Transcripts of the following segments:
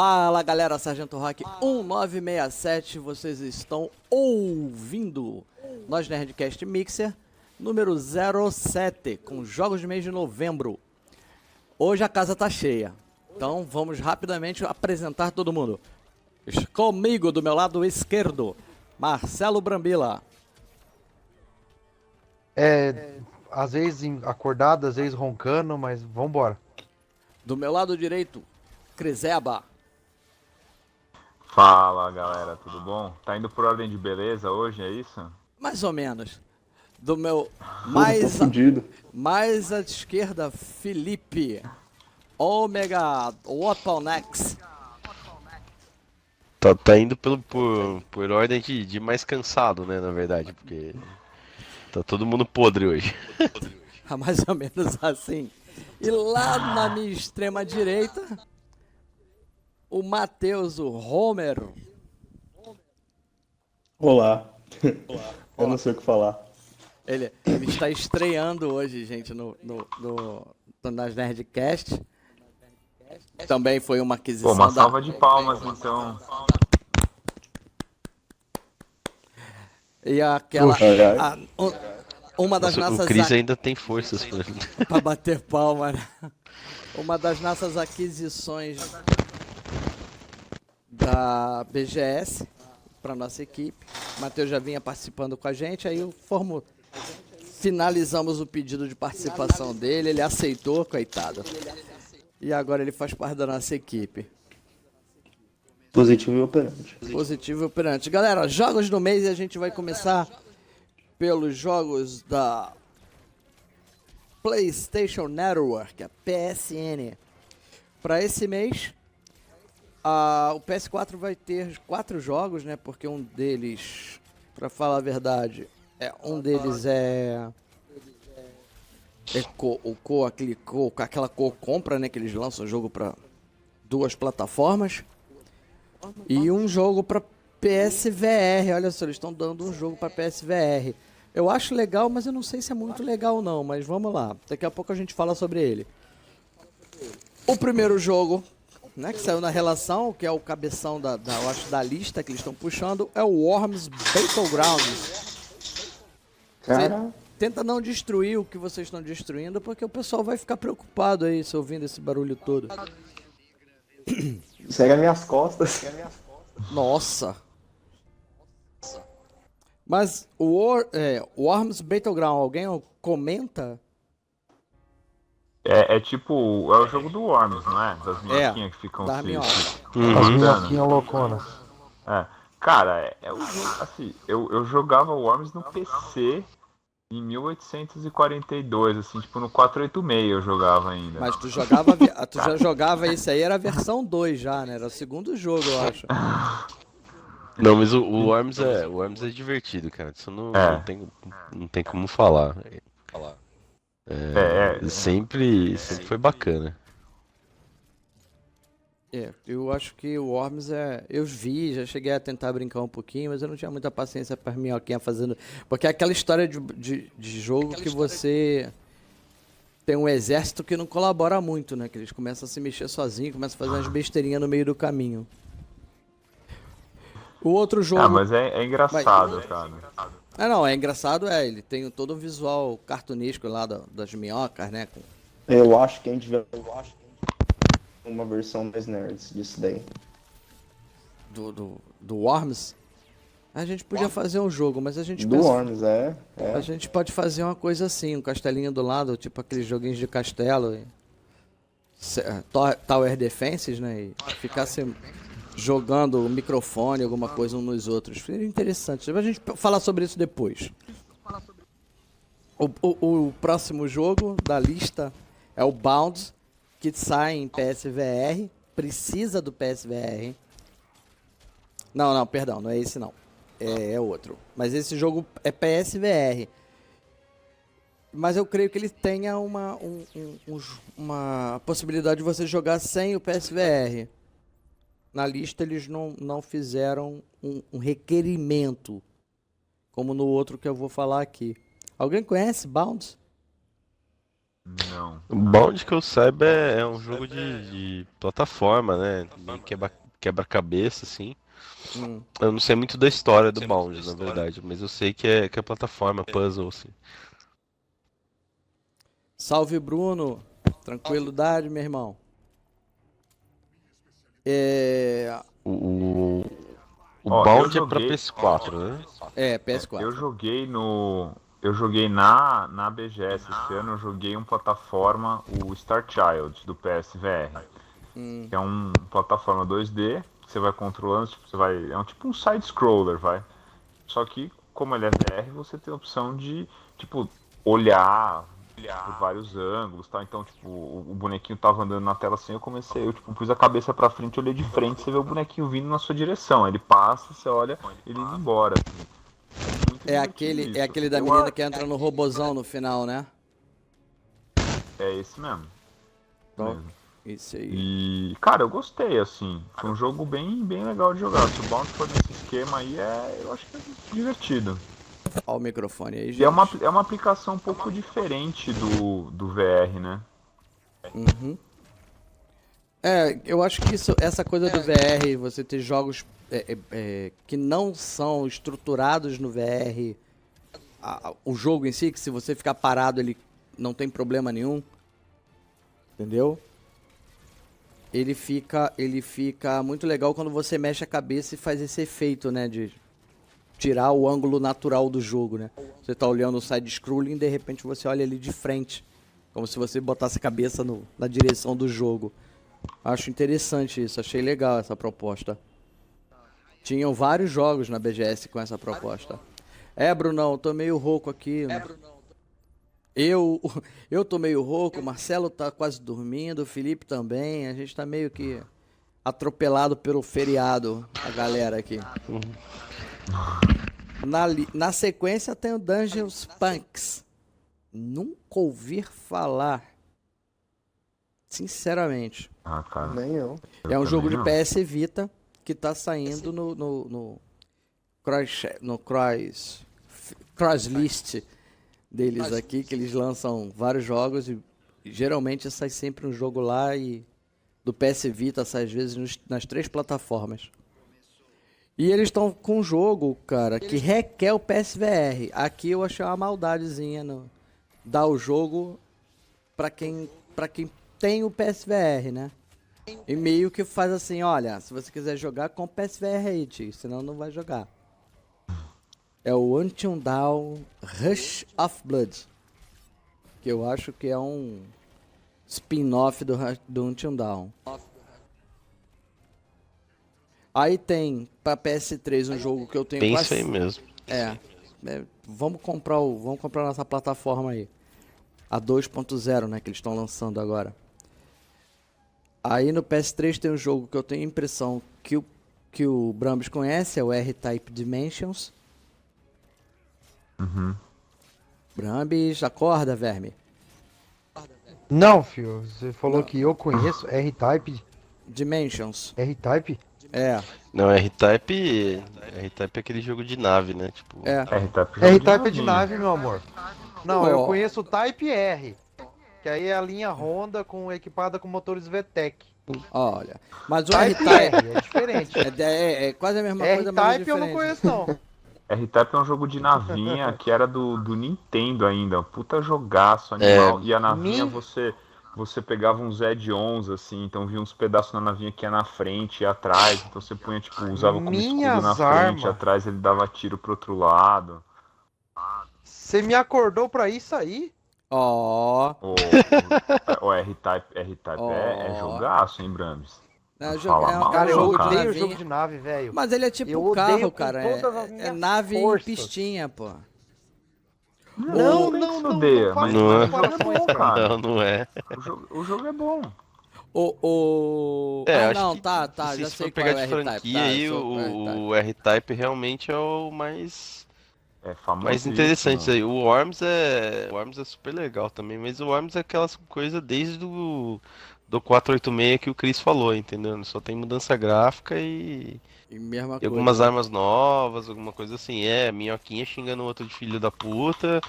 Fala galera, Sargento Rock 1967, vocês estão ouvindo nós Nerdcast Mixer número 07 com jogos de mês de novembro. Hoje a casa tá cheia, então vamos rapidamente apresentar todo mundo. Comigo do meu lado esquerdo, Marcelo Brambila. É, às vezes acordado, às vezes roncando, mas vambora. Do meu lado direito, Criseba. Fala galera, tudo bom? Tá indo por ordem de beleza hoje, é isso? Mais ou menos. Do meu mais, a... mais à esquerda, Felipe. Omega Waponex. Tá, tá indo pelo, por, por ordem de, de mais cansado, né, na verdade, porque tá todo mundo podre hoje. Tá mais ou menos assim. E lá na minha extrema direita, o Matheus, o Homer. Olá. Olá. Eu não sei o que falar. Ele, está estreando hoje, gente, no, no, no, nas Nerdcast. Também foi uma aquisição. Pô, uma salva da... de palmas, então. E aquela. A, uma das Nossa, nossas. O Cris ainda tem forças para bater palma. Né? Uma das nossas aquisições da BGS para nossa equipe. Matheus já vinha participando com a gente, aí eu formo finalizamos o pedido de participação dele, ele aceitou, coitado. E agora ele faz parte da nossa equipe. Positivo e operante. Positivo e operante. Galera, jogos do mês e a gente vai começar pelos jogos da PlayStation Network, a PSN. Para esse mês, ah, o PS4 vai ter quatro jogos, né? Porque um deles, para falar a verdade, é, um deles é. é co, o co, aquele co, aquela co compra, né? Que eles lançam o jogo para duas plataformas. E um jogo para PSVR. Olha só, eles estão dando um jogo para PSVR. Eu acho legal, mas eu não sei se é muito legal ou não, mas vamos lá. Daqui a pouco a gente fala sobre ele. O primeiro jogo né, que saiu na relação, que é o cabeção da, da, acho, da lista que eles estão puxando, é o Worms Battlegrounds. Cara... Tenta não destruir o que vocês estão destruindo, porque o pessoal vai ficar preocupado aí se ouvindo esse barulho todo. Segue as minhas costas. Nossa. Mas o War, é, Worms Battleground, alguém comenta é, é, tipo, é o jogo do Worms, não é? Das é, minhoquinhas é, que ficam da se, minhoca. Uhum. As minhoquinhas louconas. É. Cara, é, o assim, eu, eu jogava Worms no PC em 1842, assim, tipo no 486 eu jogava ainda. Mas tu jogava, tu já jogava isso aí, era a versão 2 já, né? Era o segundo jogo, eu acho. Não, mas o, o Worms é, o Worms é divertido, cara. Isso não, é. não, tem, não tem como falar. falar. É é, é, é, sempre, é. sempre foi bacana. É, eu acho que o Worms é. Eu vi, já cheguei a tentar brincar um pouquinho, mas eu não tinha muita paciência para minhoquinha fazendo. Porque é aquela história de, de, de jogo aquela que você. Tem um exército que não colabora muito, né? Que eles começam a se mexer sozinhos, começam a fazer umas besteirinhas no meio do caminho. O outro ah, jogo. Ah, mas é, é engraçado, mas... cara. É engraçado. É, não, é engraçado, é, ele tem todo o visual cartunístico lá das minhocas, né? Com... Eu acho que a gente vai. uma versão mais nerds disso daí. Do, do, do Worms? A gente podia fazer um jogo, mas a gente Do pensa... Worms, é, é, A gente pode fazer uma coisa assim, um castelinho do lado, tipo aqueles joguinhos de castelo. E... Eh, Tower Defenses, né? E ficar sem jogando o microfone, alguma coisa um nos outros. Foi interessante. A gente falar sobre isso depois. O, o, o, próximo jogo da lista é o Bound, que sai em PSVR. Precisa do PSVR. Não, não, perdão, não é esse não. É, é outro. Mas esse jogo é PSVR. Mas eu creio que ele tenha uma, um, um, uma possibilidade de você jogar sem o PSVR na lista eles não, não fizeram um, um requerimento, como no outro que eu vou falar aqui. Alguém conhece Bound? Não. O Bound que eu saiba é, é um jogo é de, de, plataforma, né? né? Quebra-cabeça, quebra assim. Hum. Eu não sei muito da história do Bound, na verdade, mas eu sei que é, que é plataforma, é. puzzle, assim. Salve, Bruno! Tranquilidade, meu irmão. É... O, o Ó, balde joguei... é pra PS4, né? É, PS4. Eu joguei no. Eu joguei na, na BGS esse ano, eu joguei um plataforma, o Star Child do PSVR. Hum. Que é um plataforma 2D, que você vai controlando, tipo, você vai. É um tipo um side scroller, vai. Só que como ele é VR, você tem a opção de, tipo, olhar, por vários ângulos, tá? Então, tipo, o, bonequinho tava andando na tela assim, eu comecei, eu tipo, pus a cabeça pra frente, olhei de frente, você vê o bonequinho vindo na sua direção. Ele passa, você olha, ele indo embora. Assim. É, é aquele, é aquele da eu menina acho... que entra no robozão no final, né? É esse mesmo. Então, Esse aí. E, cara, eu gostei, assim. Foi um jogo bem, bem legal de jogar. Se o Bound for nesse esquema aí, é, eu acho que é divertido ao microfone aí, gente. E é uma, é uma aplicação um pouco diferente do, do VR, né? Uhum. É, eu acho que isso, essa coisa do VR, você ter jogos é, é, é, que não são estruturados no VR, a, a, o jogo em si, que se você ficar parado ele não tem problema nenhum, entendeu? Ele fica, ele fica muito legal quando você mexe a cabeça e faz esse efeito, né, de tirar o ângulo natural do jogo, né? Você está olhando o side-scrolling e de repente você olha ali de frente, como se você botasse a cabeça no, na direção do jogo. Acho interessante isso, achei legal essa proposta. Tinham vários jogos na BGS com essa proposta. É, Brunão, tô meio rouco aqui. É, Brunão. Eu, eu tô meio rouco, o Marcelo tá quase dormindo, o Felipe também. A gente tá meio que atropelado pelo feriado, a galera aqui. Uhum. Na, na sequência tem o Dungeons Punks. Nunca ouvir falar. Sinceramente. Ah, cara. Nem eu. É um eu jogo de não. PS Vita que tá saindo no, no, no cross, no cross, cross list deles aqui, que eles lançam vários jogos e geralmente sai sempre um jogo lá e do PS Vita sai às vezes nos, nas três plataformas. E eles estão com um jogo, cara, que requer o PSVR. Aqui eu achei uma maldadezinha no dar o jogo para quem para quem tem o PSVR, né? E meio que faz assim, olha, se você quiser jogar com o PSVR aí, tio, senão não vai jogar. É o Until Down Rush of Blood. Que eu acho que é um spin-off do, do Until Down. Aí tem para PS3 um jogo que eu tenho. Pensa quase... isso aí mesmo. É, é. vamos comprar o, vamos comprar nossa plataforma aí, a 2.0, né, que eles estão lançando agora. Aí no PS3 tem um jogo que eu tenho impressão que o que o Brambis conhece, é o R-Type Dimensions. Uhum. Brambis, acorda, verme. Não, filho, você falou Não. que eu conheço R-Type. Dimensions. R-Type? É. Não, R-Type. R-Type é aquele jogo de nave, né? Tipo, é. R-Type é, R-Type é de nave, meu amor. Não, oh. eu conheço o Type R. Que aí é a linha Honda com, equipada com motores VTEC. Olha. Mas o R-Type. é diferente. É, é, é, quase a mesma coisa, mas. R-Type eu não conheço, não. R-Type é um jogo de navinha que era do, do Nintendo ainda. Puta jogaço é. animal. E a navinha Min... você você pegava uns add 11 assim, então vinha uns pedaços na navinha que ia na frente e atrás, então você punha, tipo, usava como Minhas escudo na arma. frente, atrás ele dava tiro pro outro lado. Você me acordou pra isso aí? Ó. Oh. O, R-Type, R-Type oh. é, é jogaço, hein, Brames? Não, eu jogo, é, cara, eu odeio cara. jogo de nave, velho. Mas ele é tipo eu carro, cara. É, é, nave forças. em pistinha, pô. Não, não, não, dê, mas não, é. Não, não é. O jogo, é bom. O. o... É, ah, não, tá, tá. Se já se sei for é pegar é de tá, franquia tá, aí, o R-Type realmente é o mais. É famoso. Mais interessante aí. O Worms é. O Worms é super legal também, mas o Worms é aquelas coisas desde o. Do, do 486 que o Chris falou, entendeu? Só tem mudança gráfica e. E mesma e coisa. algumas armas novas, alguma coisa assim. É, minhoquinha xingando o outro de filho da puta,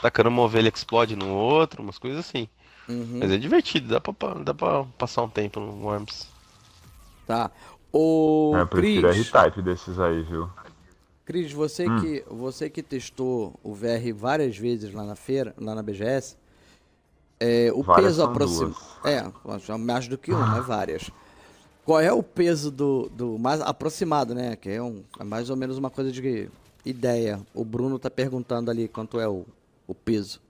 tacando uma ovelha explode no outro, umas coisas assim. Uhum. Mas é divertido, dá pra, dá pra passar um tempo no Worms. Tá. O. É, eu prefiro R-Type desses aí, viu? Cris, você, hum. que, você que testou o VR várias vezes lá na feira, lá na BGS, é, o várias peso aproximado. É, mais do que uma, é várias. Qual é o peso do, do mais aproximado, né? Que é, um, é mais ou menos uma coisa de ideia. O Bruno tá perguntando ali quanto é o, o peso.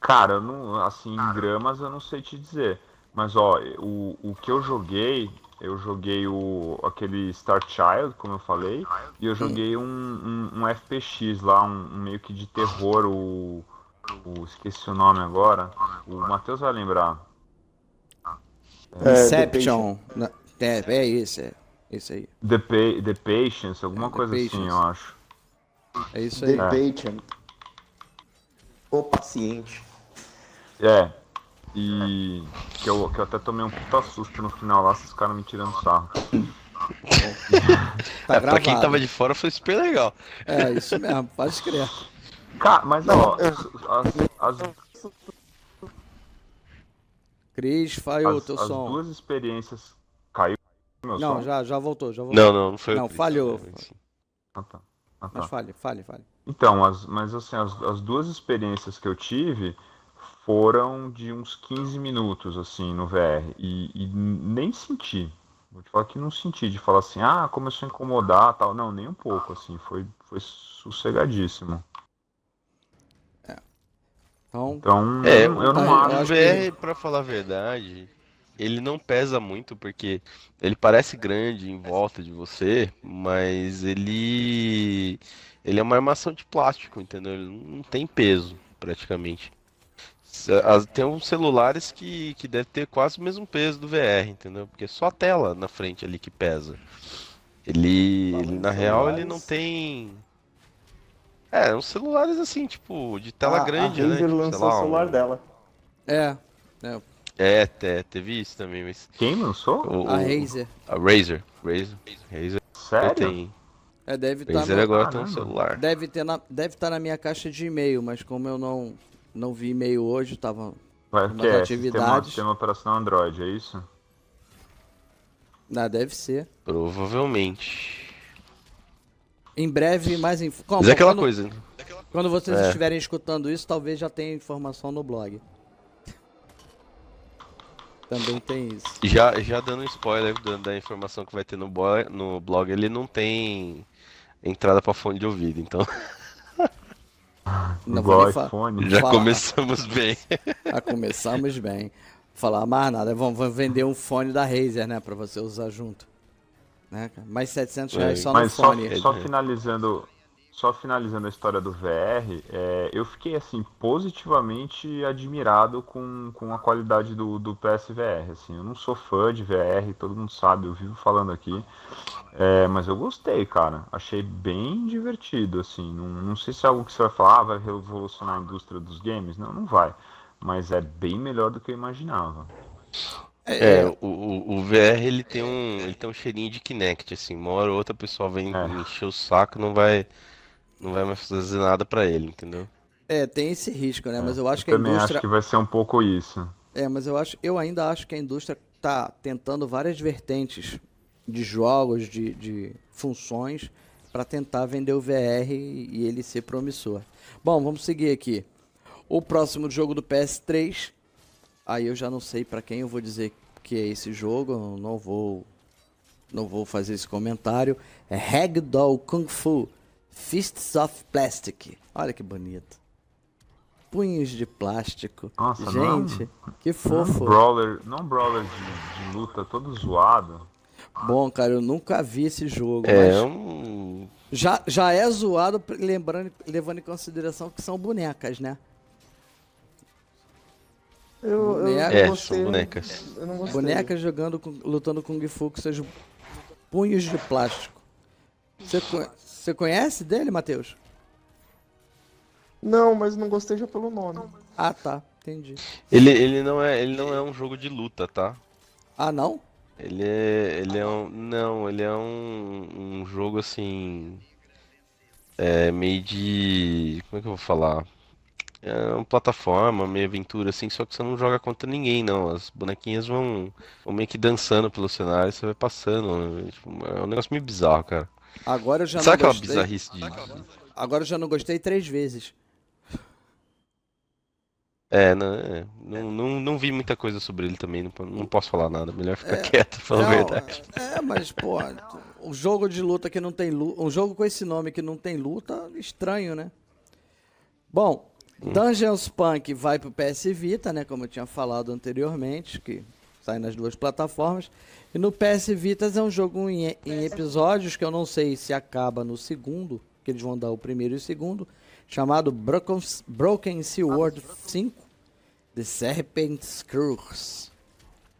Cara, não, assim, em gramas eu não sei te dizer. Mas, ó, o, o que eu joguei, eu joguei o, aquele Star Child, como eu falei, e eu joguei um, um, um FPX lá, um, um, meio que de terror, o, o, Esqueci o nome agora. O Matheus vai lembrar. É, Inception. Depende... É, é esse, é. Esse aí. The, pa the Patience, alguma é, coisa patience. assim, eu acho. É isso aí. The é. Patient. O paciente. É. E que eu, que eu até tomei um puta susto no final lá, esses caras me tirando sarro. tá é, pra quem tava de fora foi super legal. É, isso mesmo, pode crer. Cara, mas ó, as, as... Cris, falhou o teu as som. As duas experiências meu não, já, já voltou, já voltou. Não, não, não foi Não, falhou. Ah, tá. Ah, tá. Mas fale, fale, fale. Então, as, mas assim, as, as duas experiências que eu tive foram de uns 15 minutos, assim, no VR. E, e nem senti. Vou te falar que não senti de falar assim, ah, começou a incomodar tal. Não, nem um pouco, assim, foi, foi sossegadíssimo. É. Então, então é, eu, eu, não acho. VR, que... pra falar a verdade, ele não pesa muito porque ele parece grande em volta de você, mas ele ele é uma armação de plástico, entendeu? Ele não tem peso praticamente. Tem uns celulares que, que deve ter quase o mesmo peso do VR, entendeu? Porque é só a tela na frente ali que pesa. Ele, ele na real, ele não tem. É, é, uns celulares assim, tipo, de tela ah, grande, a Razer né? Tipo, lançou lá, o celular um... dela. É, é, é, é, teve isso também, mas. Quem lançou? O, a Razer. A Razer. Razer. Razer. Sério? Tem... É, deve estar. Tá Razer agora tá no celular. Deve ter na... deve estar tá na minha caixa de e-mail, mas como eu não não vi e-mail hoje, tava nas é, atividades. tem sistema operacional Android, é isso? Ah, deve ser. Provavelmente. Em breve, mais informações Mas é aquela quando... coisa. Né? Quando vocês é. estiverem escutando isso, talvez já tenha informação no blog. Também tem isso. Já, já dando um spoiler da, da informação que vai ter no, boy, no blog, ele não tem entrada para fone de ouvido, então. Não vou Já começamos bem. Já começamos bem. Falar mais nada. Vamos vender um fone da Razer, né? Pra você usar junto. Né? Mais 700 reais é. só no Mas fone. só finalizando só finalizando a história do VR, é, eu fiquei assim positivamente admirado com, com a qualidade do, do PSVR. Assim, eu não sou fã de VR, todo mundo sabe, eu vivo falando aqui, é, mas eu gostei, cara. Achei bem divertido, assim. Não, não sei se é algo que você vai falar, ah, vai revolucionar a indústria dos games. Não, não vai. Mas é bem melhor do que eu imaginava. É, é. é o, o VR ele tem um, ele tem um cheirinho de Kinect, assim, uma hora ou outra o pessoal vem é. encher o saco, não vai não vai mais fazer nada para ele, entendeu? É, tem esse risco, né? É, mas eu acho eu que a indústria. Também acho que vai ser um pouco isso. É, mas eu acho, eu ainda acho que a indústria tá tentando várias vertentes de jogos, de, de funções, para tentar vender o VR e ele ser promissor. Bom, vamos seguir aqui. O próximo jogo do PS3, aí eu já não sei para quem eu vou dizer que é esse jogo, não vou não vou fazer esse comentário. É Ragdoll Kung Fu Fists of Plastic. Olha que bonito. Punhos de plástico. Nossa, é Gente, não, que é fofo. Não brawler, não é brawler de, de, luta todo zoado. Bom, cara, eu nunca vi esse jogo. É um... já, já é zoado, lembrando, levando em consideração que são bonecas, né? Eu, eu é, gostei, são bonecas. bonecas jogando, lutando com Gifu que seja punhos de plástico. Você conhece? Você conhece dele, Matheus? Não, mas não gostei já pelo nome. Ah, tá. Entendi. Ele, ele, não, é, ele não é um jogo de luta, tá? Ah, não? Ele é, ele é um. Não, ele é um, um jogo assim. É meio de. Como é que eu vou falar? É uma plataforma, meio aventura assim, só que você não joga contra ninguém, não. As bonequinhas vão, vão meio que dançando pelo cenário, você vai passando. Né? Tipo, é um negócio meio bizarro, cara. Agora eu já Sabe não gostei. Sabe aquela bizarrice de... Agora eu já não gostei três vezes. É, não, né, é. Não, não, não, vi muita coisa sobre ele também, não, não posso falar nada, melhor ficar é, quieto, falando a verdade. É, é, mas, pô, um jogo de luta que não tem luta, um jogo com esse nome que não tem luta, estranho, né? Bom, hum. Dungeons Punk vai pro PS Vita, né, como eu tinha falado anteriormente, que Sai nas duas plataformas. E no PS Vitas é um jogo em, em episódios que eu não sei se acaba no segundo, que eles vão dar o primeiro e o segundo, chamado Broken, Broken Sword ah, 5 The Serpent's Curse.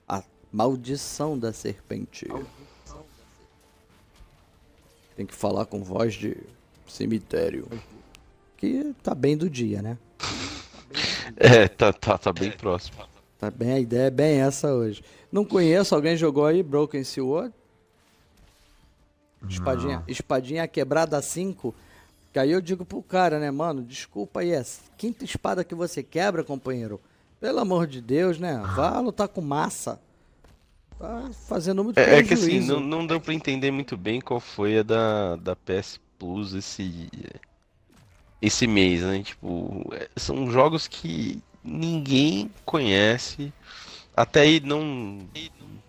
A maldição da serpente. Tem que falar com voz de cemitério. Que tá bem do dia, né? É, tá, tá, tá bem próximo. Tá bem, a ideia é bem essa hoje. Não conheço, alguém jogou aí Broken Sword? Espadinha, espadinha quebrada 5. Que aí eu digo pro cara, né, mano, desculpa aí, é quinta espada que você quebra, companheiro. Pelo amor de Deus, né? Vá lutar com massa. Tá fazendo muito É, é que assim, não, não deu pra entender muito bem qual foi a da, da PS Plus esse, esse mês, né? Tipo, é, são jogos que ninguém conhece. Até aí não,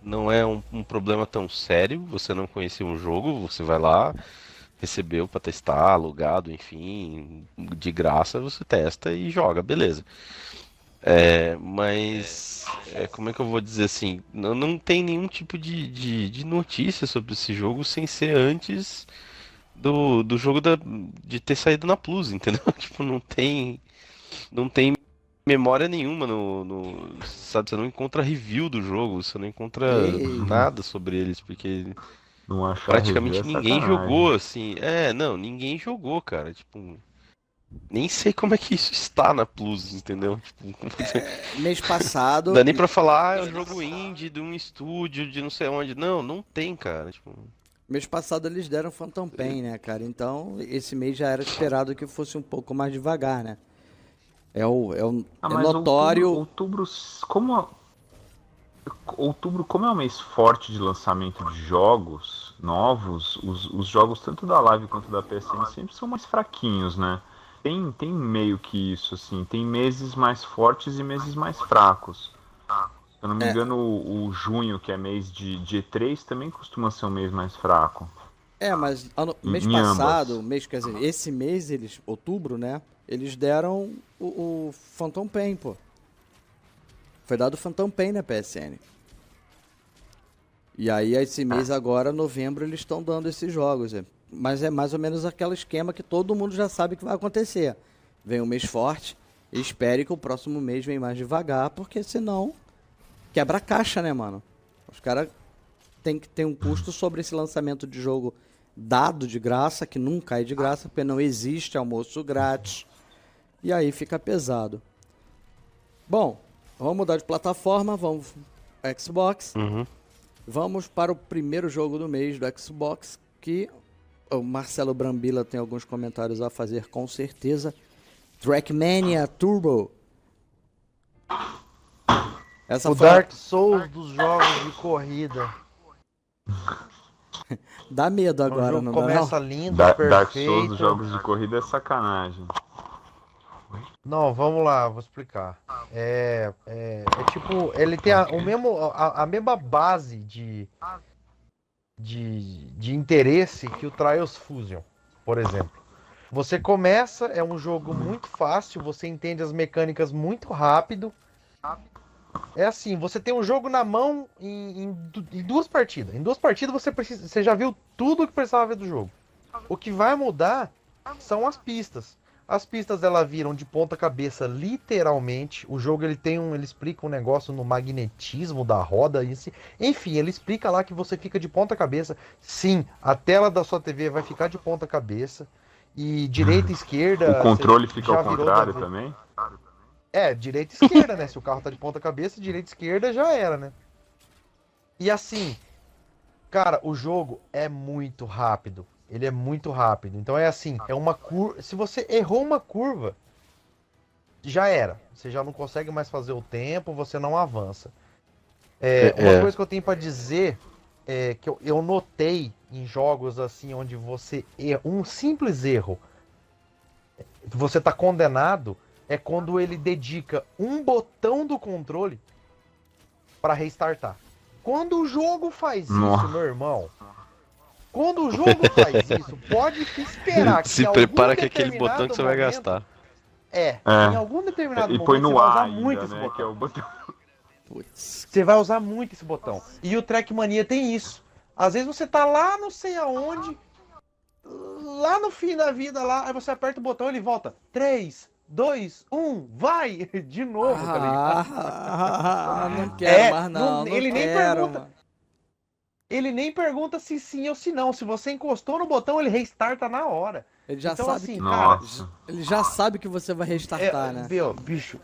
não é um, um problema tão sério. Você não conhecia um jogo, você vai lá, recebeu para testar, alugado, enfim, de graça você testa e joga, beleza. É, mas é, como é que eu vou dizer assim? Não, não tem nenhum tipo de, de, de notícia sobre esse jogo sem ser antes do, do jogo da, de ter saído na Plus, entendeu? tipo, não tem não tem memória nenhuma no, no, Sabe, você não encontra review do jogo, você não encontra Ei. nada sobre eles, porque. Não acha praticamente é ninguém sacanagem. jogou, assim. É, não, ninguém jogou, cara. Tipo. Nem sei como é que isso está na Plus, entendeu? Tipo, é, mês passado. Dá nem pra falar, ah, é um jogo indie de um estúdio de não sei onde. Não, não tem, cara. Tipo... Mês passado eles deram Phantom Pain, né, cara? Então, esse mês já era esperado que fosse um pouco mais devagar, né? É o, é o ah, é notório. Outubro, outubro como outubro como é um mês forte de lançamento de jogos novos, os, os jogos tanto da Live quanto da PSN sempre são mais fraquinhos, né? Tem, tem meio que isso assim, tem meses mais fortes e meses mais fracos. Se eu não me é. engano, o, o, junho, que é mês de, de E3, também costuma ser um mês mais fraco. É, mas ano, mês em, passado, mês, quer dizer, esse mês, eles, outubro, né? Eles deram o, o Phantom Pain, pô. Foi dado o Phantom Pain na PSN. E aí, esse tá. mês agora, novembro, eles estão dando esses jogos. É. Mas é mais ou menos aquele esquema que todo mundo já sabe que vai acontecer. Vem um mês forte, espere que o próximo mês vem mais devagar, porque senão quebra a caixa, né, mano? Os caras têm que ter um custo sobre esse lançamento de jogo dado de graça, que nunca é de ah. graça, porque não existe almoço grátis e aí fica pesado. Bom, vamos mudar de plataforma, vamos Xbox. Uhum. Vamos para o primeiro jogo do mês do Xbox, que o Marcelo Brambila tem alguns comentários a fazer com certeza. Trackmania Turbo. Essa o foi... Dark Souls dos jogos de corrida. Dá medo agora, não dá? Começa lindo, da perfeito. Dark Souls dos jogos de corrida é sacanagem. Não, vamos lá, vou explicar. É, é, é tipo, ele tem a, o mesmo, a, a mesma base de, de, de interesse que o Trials Fusion, por exemplo. Você começa, é um jogo muito fácil, você entende as mecânicas muito rápido. É assim, você tem um jogo na mão em, em, em duas partidas. Em duas partidas você, precisa, você já viu tudo o que precisava ver do jogo. O que vai mudar são as pistas. As pistas ela viram de ponta cabeça, literalmente. O jogo ele tem um, ele explica um negócio no magnetismo da roda em Enfim, ele explica lá que você fica de ponta cabeça. Sim, a tela da sua TV vai ficar de ponta cabeça e direita e esquerda. O controle fica ao contrário da... também? É, direita e esquerda, né? Se o carro tá de ponta cabeça, direita e esquerda já era, né? E assim, cara, o jogo é muito rápido. Ele é muito rápido. Então é assim, é uma curva. Se você errou uma curva, já era. Você já não consegue mais fazer o tempo, você não avança. É, é, uma é. coisa que eu tenho para dizer é que eu, eu, notei em jogos assim onde você erra, um simples erro, você tá condenado é quando ele dedica um botão do controle para restartar. Quando o jogo faz Nossa. isso, meu irmão, quando o jogo faz isso, pode esperar que Se prepara que é aquele botão que você vai gastar. É, é, em algum determinado e momento você vai usar ainda, muito né, esse botão. É botão. Você vai usar muito esse botão. E o Trackmania tem isso. Às vezes você tá lá não sei aonde, lá no fim da vida lá, aí você aperta o botão e ele volta. 3, 2, 1, vai! De novo, ah, tá ligado? Ah, ah, ah, ah Não quero é, mais não. não ele não nem pergunta. Mano ele nem pergunta se sim ou se não. Se você encostou no botão, ele restarta na hora. Ele já então, sabe assim, que... cara, ele já sabe que você vai restartar, é, né? Viu, bicho.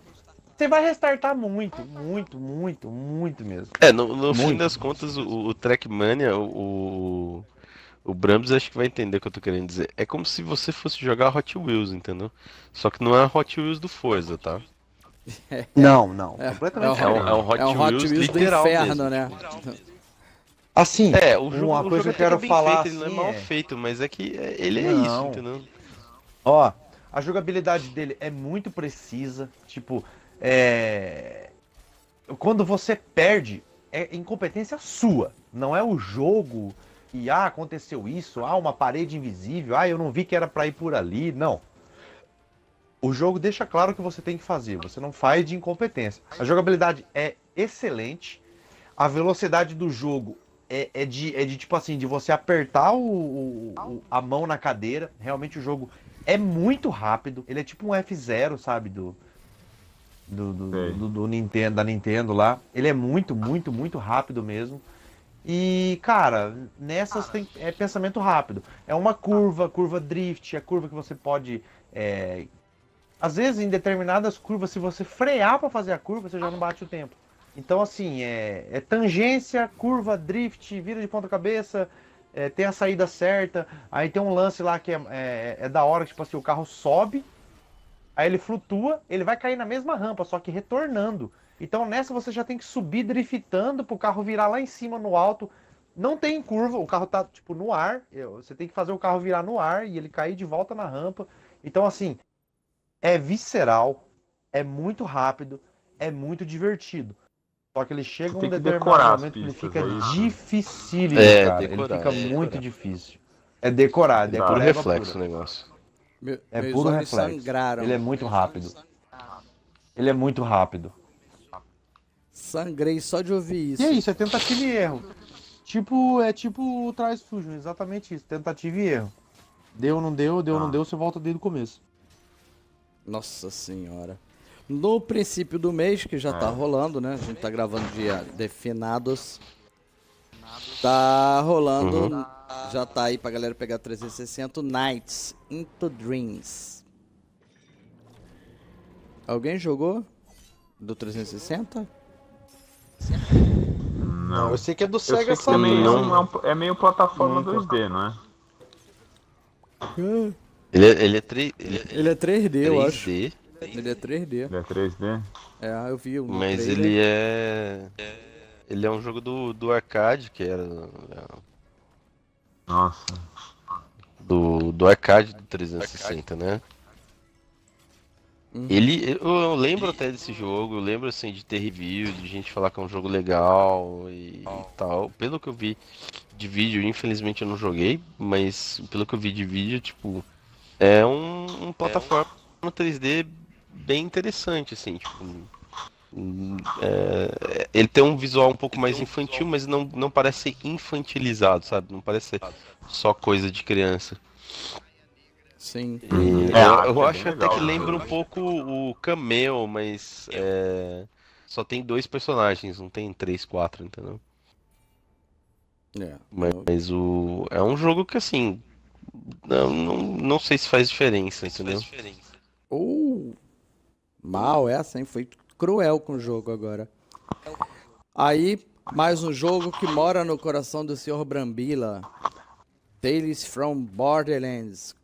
Você vai restartar muito, muito, muito, muito mesmo. É, no, no fim das contas, o, o Trackmania, o, o Brams acho que vai entender o que eu tô querendo dizer. É como se você fosse jogar Hot Wheels, entendeu? Só que não é Hot Wheels do Forza, tá? É. Não, não. É, completamente é, um, é um é Hot, é um Hot Wheels, Wheels literal do inferno, mesmo, né? Literal mesmo. Assim, é, o jogo, uma o coisa jogo que eu é quero falar. Feito, assim, ele não é assim, mal é. feito, mas é que ele é isso, entendeu? Ó, a jogabilidade dele é muito precisa. Tipo, é. Quando você perde, é incompetência sua. Não é o jogo e ah, aconteceu isso, ah, uma parede invisível, ah, eu não vi que era para ir por ali. Não. O jogo deixa claro o que você tem que fazer, você não faz de incompetência. A jogabilidade é excelente, a velocidade do jogo é, é, de, é de tipo assim, de você apertar o, o, a mão na cadeira. Realmente o jogo é muito rápido. Ele é tipo um F0, sabe? Do, do, do, do, do Nintendo, da Nintendo lá. Ele é muito, muito, muito rápido mesmo. E, cara, nessas tem, é pensamento rápido. É uma curva, curva drift, é curva que você pode. É... Às vezes, em determinadas curvas, se você frear para fazer a curva, você já ah. não bate o tempo. Então, assim, é, é tangência, curva, drift, vira de ponta-cabeça, é, tem a saída certa. Aí tem um lance lá que é, é, é da hora, que, tipo assim, o carro sobe, aí ele flutua, ele vai cair na mesma rampa, só que retornando. Então, nessa você já tem que subir driftando pro carro virar lá em cima no alto. Não tem curva, o carro tá, tipo, no ar. Você tem que fazer o carro virar no ar e ele cair de volta na rampa. Então, assim, é visceral, é muito rápido, é muito divertido. Só que ele chega um determinado momento que ele fica é difícil, é, cara. Decorar, ele fica é, muito decorar. difícil. É decorado, é puro reflexo o negócio. Meu, é puro reflexo. Sangraram. Ele é muito rápido. Ele é muito rápido. Sangrei só de ouvir isso. E é isso, é tentativa e erro. Tipo, é tipo o trás sujo, exatamente isso. Tentativa e erro. Deu, não deu, deu, ah. não deu, você volta desde o começo. Nossa senhora no princípio do mês, que já está ah. rolando, né? A gente está gravando dia definados. Tá rolando, uhum. já tá aí pra galera pegar 360 Nights into Dreams. Alguém jogou do 360? Não, eu sei que é do Sega essa É meio, né? é, é meio plataforma não, 2D, não é? Ele é, ele é, tri, ele, ele é 3D, é 3D, eu acho. Ele é 3D. Ele é 3D? É, é, eu vi Mas ele é... Ele é um jogo do, do arcade, que era... Né? Nossa. Do, do arcade do 360, arcade. né? Uhum. Ele, eu, eu lembro até desse jogo, eu lembro assim de ter review, de gente falar que é um jogo legal e, e, tal. Pelo que eu vi de vídeo, infelizmente eu não joguei, mas pelo que eu vi de vídeo, tipo, é um, um plataforma é um... 3D bem interessante, assim, tipo. É, ele tem um visual um pouco mais infantil, mas não, não parece infantilizado, sabe? Não parece só coisa de criança. Sim. E, é, eu, eu acho legal, até que lembra né? um pouco o Cameo, mas é, só tem dois personagens, não tem três, quatro, entendeu? É, mas, mas, o é um jogo que assim não, não, não sei se faz diferença, entendeu? Ou mal essa, hein? Foi cruel com o jogo agora. Aí, mais um jogo que mora no coração do Sr. Brambila. Tales from Borderlands.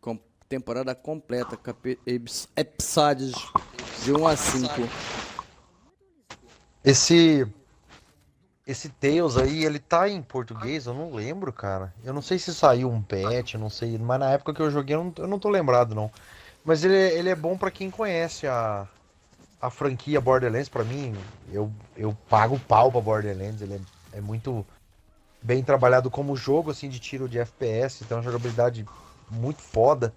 Com temporada completa, episódios de 1 a 5. Esse esse Tales aí, ele tá em português, eu não lembro, cara. Eu não sei se saiu um patch, não sei, mas na época que eu joguei eu não, eu não tô lembrado, não. Mas ele, ele é bom para quem conhece a, a franquia Borderlands. para mim, eu, eu pago pau pra Borderlands. Ele é, é muito bem trabalhado como jogo, assim, de tiro de FPS. Então, é jogabilidade muito foda.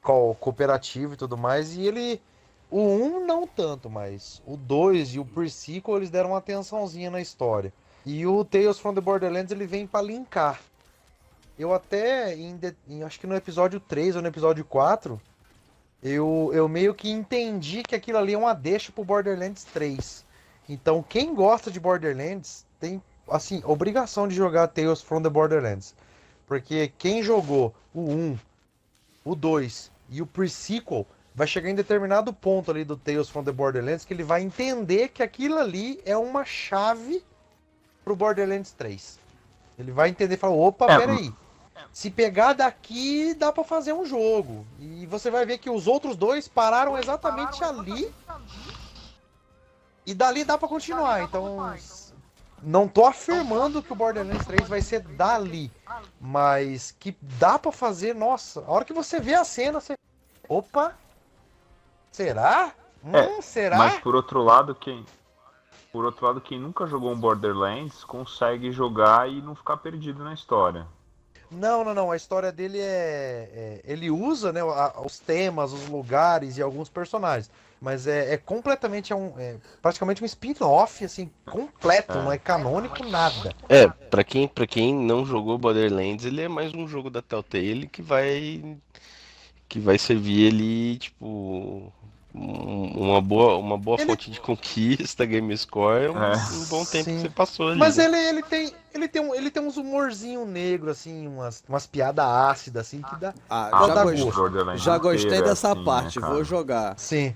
Co cooperativo e tudo mais. E ele... O 1 não tanto, mas o 2 e o pre eles deram uma atençãozinha na história. E o Tales from the Borderlands ele vem para linkar. Eu até, em, em, acho que no episódio 3 ou no episódio 4, eu, eu meio que entendi que aquilo ali é uma deixa pro Borderlands 3. Então, quem gosta de Borderlands tem, assim, obrigação de jogar Tales from the Borderlands. Porque quem jogou o 1, o 2 e o pre-sequel vai chegar em determinado ponto ali do Tales from the Borderlands que ele vai entender que aquilo ali é uma chave pro Borderlands 3. Ele vai entender e falar, opa, é, peraí se pegar daqui, dá para fazer um jogo. E você vai ver que os outros dois pararam exatamente ali. E dali dá para continuar. Então, então, não tô afirmando que o Borderlands 3 vai ser dali, mas que dá para fazer, nossa, a hora que você vê a cena, você Opa. Será? Hum, é, será? Mas por outro lado, quem por outro lado, quem nunca jogou um Borderlands consegue jogar e não ficar perdido na história. Não, não, não. A história dele é. é ele usa né, os temas, os lugares e alguns personagens. Mas é, é completamente. É um, é praticamente um spin-off, assim, completo. Ah. Não é canônico, nada. É, para quem, pra quem não jogou Borderlands, ele é mais um jogo da Telltale que vai. Que vai servir ele, tipo uma boa, uma boa ele... fonte de conquista, game score, é um, é. um bom tempo Sim. que você passou ali. Mas né? ele, ele tem. Ele tem, um, ele tem uns humorzinho negro, assim, umas, umas piadas ácidas, assim, que dá. Ah, já, gost... Né? já gostei dessa assim, né, parte, vou jogar. Sim.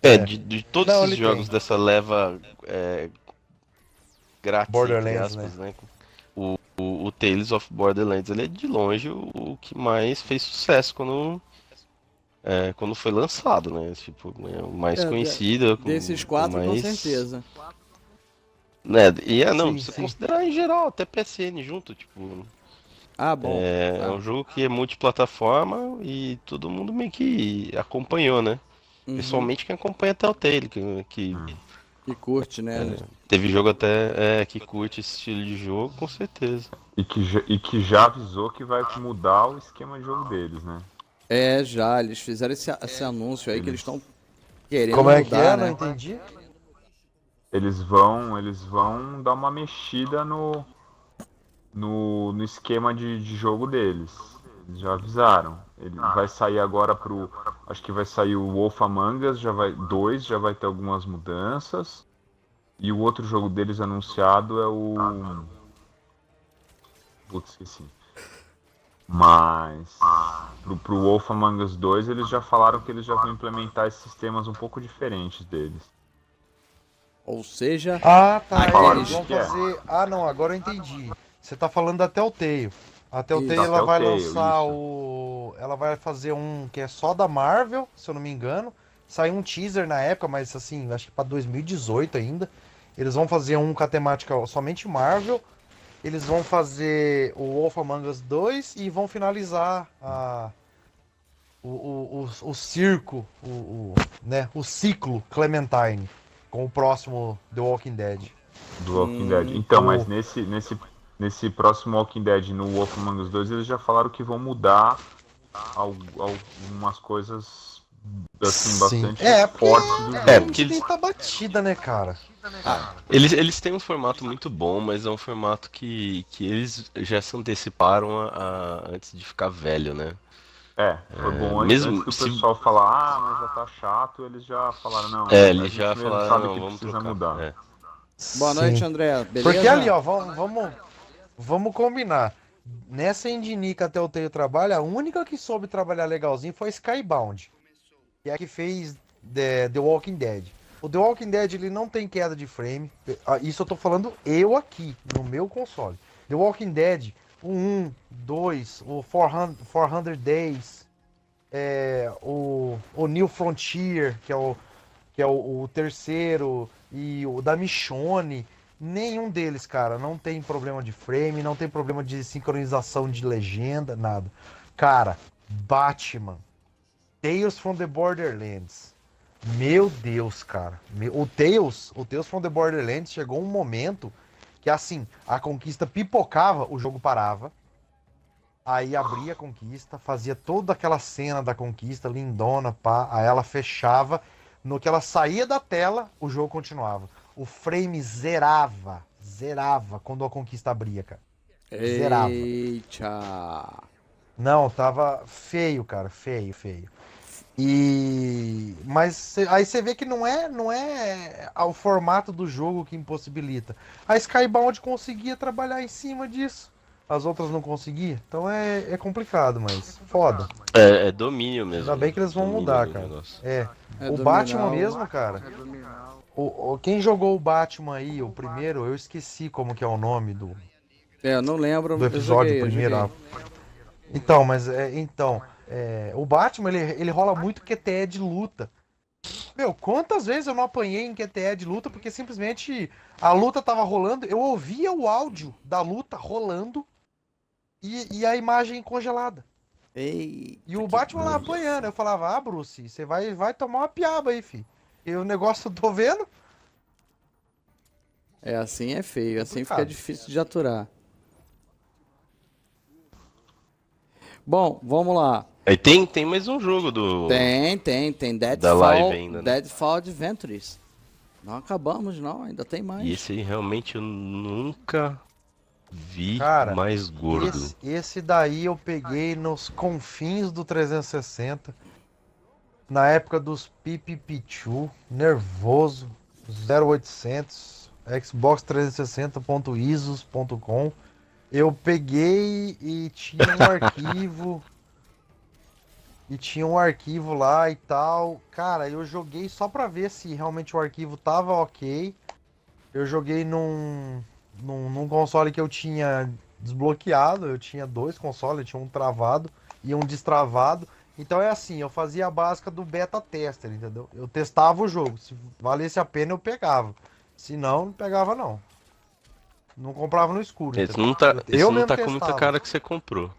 É, é, De, de, todos Não, os jogos tem. dessa leva é, grátis, Borderlands, aspas, né? né? O, o, o, Tales of Borderlands ele é de longe o, o que mais fez sucesso quando é, quando foi lançado, né? Tipo, é o mais é, conhecido. desses quatro, com, mais... com certeza. Né, e é, não, sim, você considerar em geral, até PSN junto, tipo. Ah, bom. É, ah. é um jogo que é multiplataforma e todo mundo meio que acompanhou, né? Uhum. Principalmente quem acompanha até o Tale, que, que que curte, né? É, teve jogo até é, que curte esse estilo de jogo, com certeza. E que, e que já avisou que vai mudar o esquema de jogo deles, né? É, já, eles fizeram esse, esse anúncio aí que eles estão querendo Como é que é? Né? Não entendi. Eles vão, eles vão dar uma mexida no no, no esquema de, de jogo deles. Eles já avisaram. Ele vai sair agora pro, acho que vai sair o Wolf Among Us, já vai 2, já vai ter algumas mudanças. E o outro jogo deles anunciado é o Putz, esqueci. Mas pro, pro Wolf Among Us 2 eles já falaram que eles já vão implementar esses sistemas um pouco diferentes deles. Ou seja, ah, tá, eles vão é. fazer. Ah, não, agora eu entendi. Você tá falando da Telltale. A Telltale ela vai lançar isso. o ela vai fazer um que é só da Marvel, se eu não me engano. Saiu um teaser na época, mas assim, acho que para 2018 ainda. Eles vão fazer um com a temática somente Marvel eles vão fazer o Wolf Among Us 2 e vão finalizar a, o, o, o, o circo, o, o, né, o ciclo Clementine com o próximo The Walking Dead. Do Walking Dead. Hum. Então, o... mas nesse, nesse, nesse próximo Walking Dead, no Wolf Among Us 2, eles já falaram que vão mudar algumas coisas assim, bastante é, forte. É, porque, é, porque eles... tá batida, né, cara? Ah, eles, eles têm um formato muito bom, mas é um formato que, que eles já se anteciparam a, a antes de ficar velho, né? É, foi é, bom antes, mesmo antes que o pessoal se... falar, ah, mas já tá chato, eles já falaram, não. É, eles já falaram, sabe não, que vamos precisa trocar. mudar. É. Boa noite, André. Beleza? Porque ali, ó, vamos, vamos, vamos combinar. Nessa Indinica até o Teio Trabalho, a única que soube trabalhar legalzinho foi Skybound que é a que fez The, é, The Walking Dead. O The Walking Dead ele não tem queda de frame. Ah, isso eu tô falando eu aqui, no meu console. The Walking Dead, o 1, 2, o 400, 400 Days, é, o, o New Frontier, que é o, que é o, o terceiro, e o da Michonne. Nenhum deles, cara, não tem problema de frame, não tem problema de sincronização de legenda, nada. Cara, Batman Tales from the Borderlands. Meu Deus, cara. O Tales, o Tales from the Borderlands chegou um momento que assim, a conquista pipocava, o jogo parava. Aí abria a conquista, fazia toda aquela cena da conquista lindona, pá, aí ela fechava, no que ela saía da tela, o jogo continuava. O frame zerava, zerava quando a conquista abria, cara. Zerava. Eita. Não, tava feio, cara, feio, feio. E mas aí você vê que não é, não é o formato do jogo que impossibilita. A Skybound conseguia trabalhar em cima disso. As outras não conseguia. Então é, é complicado, mas é foda. É, é domínio mesmo. Ainda bem que eles vão mudar, cara. É. é o Batman mesmo, cara. É o, o, quem jogou o Batman aí, o primeiro, eu esqueci como que é o nome do. É, eu não lembro. Do episódio joguei, primeiro. Então, mas é, então, é, o Batman ele, ele rola muito QTE de luta. Meu, quantas vezes eu não apanhei em QTE de luta porque simplesmente a luta tava rolando, eu ouvia o áudio da luta rolando e, e a imagem congelada. Ei. e o Batman lá apanhando, eu falava, ah, Bruce, você vai, vai tomar uma piaba aí, fi. E o negócio eu tô vendo. É, assim é feio, assim fica difícil de aturar. Bom, vamos lá. Aí tem, tem mais um jogo do. Tem, tem, tem. Deadfall, da live ainda, né? Deadfall Adventures. Não acabamos, não, ainda tem mais. E esse realmente eu nunca vi Cara, mais gordo. Esse, esse, daí eu peguei nos confins do 360. Na época dos Pipi Pichu, Nervoso, 0800, Xbox360.isos.com. Eu peguei e tinha um arquivo. e tinha um arquivo lá e tal. Cara, eu joguei só pra ver se realmente o arquivo tava ok. Eu joguei num, num, num console que eu tinha desbloqueado. Eu tinha dois consoles, tinha um travado e um destravado. Então é assim, eu fazia a básica do beta tester, entendeu? Eu testava o jogo. Se valesse a pena, eu pegava. Se não, não pegava não. Não comprava no escuro. Esse não tá, esse eu não tá com muita cara que você comprou.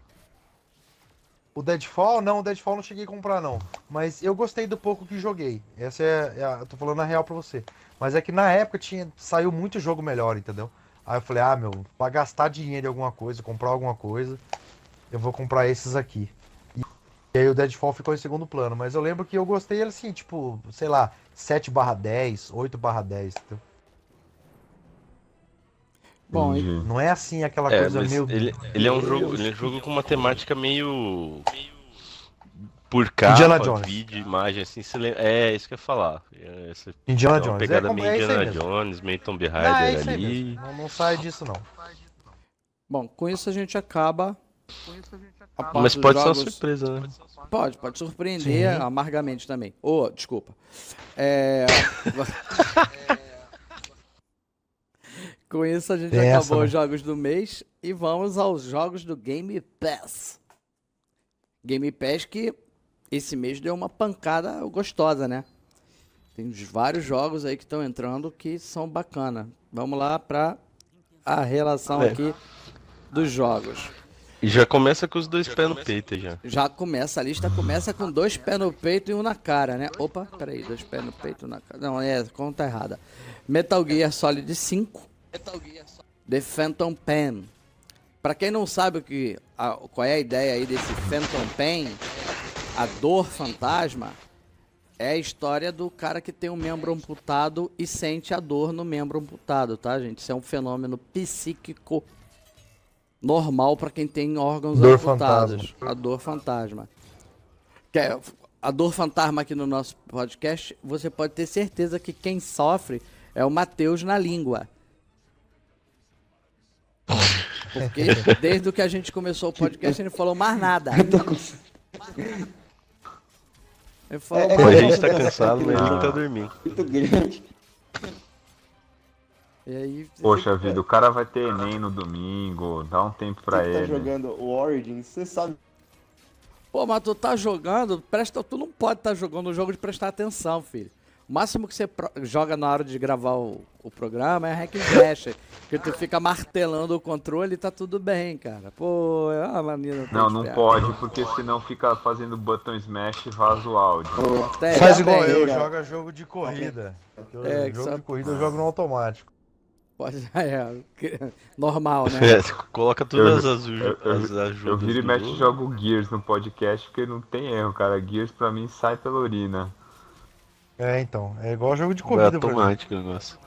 O Deadfall, não, o Deadfall não cheguei a comprar, não. Mas eu gostei do pouco que joguei. Essa é, é. a, eu tô falando a real pra você. Mas é que na época tinha, saiu muito jogo melhor, entendeu? Aí eu falei, ah, meu, pra gastar dinheiro em alguma coisa, comprar alguma coisa, eu vou comprar esses aqui. E, e aí o Deadfall ficou em segundo plano. Mas eu lembro que eu gostei ele assim, tipo, sei lá, 7 barra 10, 8 barra 10, entendeu? Bom, uhum. não é assim aquela é, coisa meio. Ele, ele, é um jogo, ele é um jogo com uma temática meio. Por capa, Indiana Jones. vídeo, imagem, assim, lembra... é isso que eu ia falar. Essa é, Indiana é Jones. pegada é, meio é Indiana Jones, meio Tomb é Raider não, ali. Não, não, sai disso, não. Bom, com isso a gente acaba. A Mas pode jogos... ser uma surpresa, né? Pode, pode surpreender Sim. amargamente também. Ô, oh, desculpa. É. Com isso, a gente acabou né? os jogos do mês e vamos aos jogos do Game Pass. Game Pass que esse mês deu uma pancada gostosa, né? Tem uns vários jogos aí que estão entrando que são bacana. Vamos lá para a relação é. aqui dos jogos. E já começa com os dois pés no peito já. Já começa, a lista começa com dois pés no peito e um na cara, né? Opa, peraí, dois pés no peito e um na cara. Não, é, conta errada. Metal Gear Solid 5, Metal Gear The Phantom Pain. Para quem não sabe o que, a, qual é a ideia aí desse Phantom Pain, a dor fantasma, é a história do cara que tem um membro amputado e sente a dor no membro amputado, tá, gente? Isso é um fenômeno psíquico normal para quem tem órgãos dor amputados. Fantasma. A dor fantasma. a dor fantasma aqui no nosso podcast, você pode ter certeza que quem sofre é o Mateus na língua. Porque desde que a gente começou o podcast, ele falou mais nada. Eu tô com... Ele falou é, mais A gente tá cansado, mas ele não tá dormindo. Muito grande. Aí, Poxa vida, é. o cara vai ter Enem no domingo, dá um tempo pra ele. Você tá jogando o Origins, você sabe. Pô, mas tu tá jogando, presta, tu não pode estar tá jogando um jogo de prestar atenção, filho. O máximo que você joga na hora de gravar o, o programa é hack and dash. que tu fica martelando o controle e tá tudo bem, cara. Pô, é uma maneira. Não, não pode, porque senão fica fazendo button smash e vaza o áudio. Pô, até, Faz igual eu, cara. joga jogo de corrida. é, jogo só... de corrida eu jogo no automático. Pode, é, normal, né? É, coloca todas eu, as, as ajudas. Eu viro e mexe jogo Gears no podcast, porque não tem erro, cara. Gears pra mim sai pela urina. É, então. É igual jogo de comida, É automático o negócio.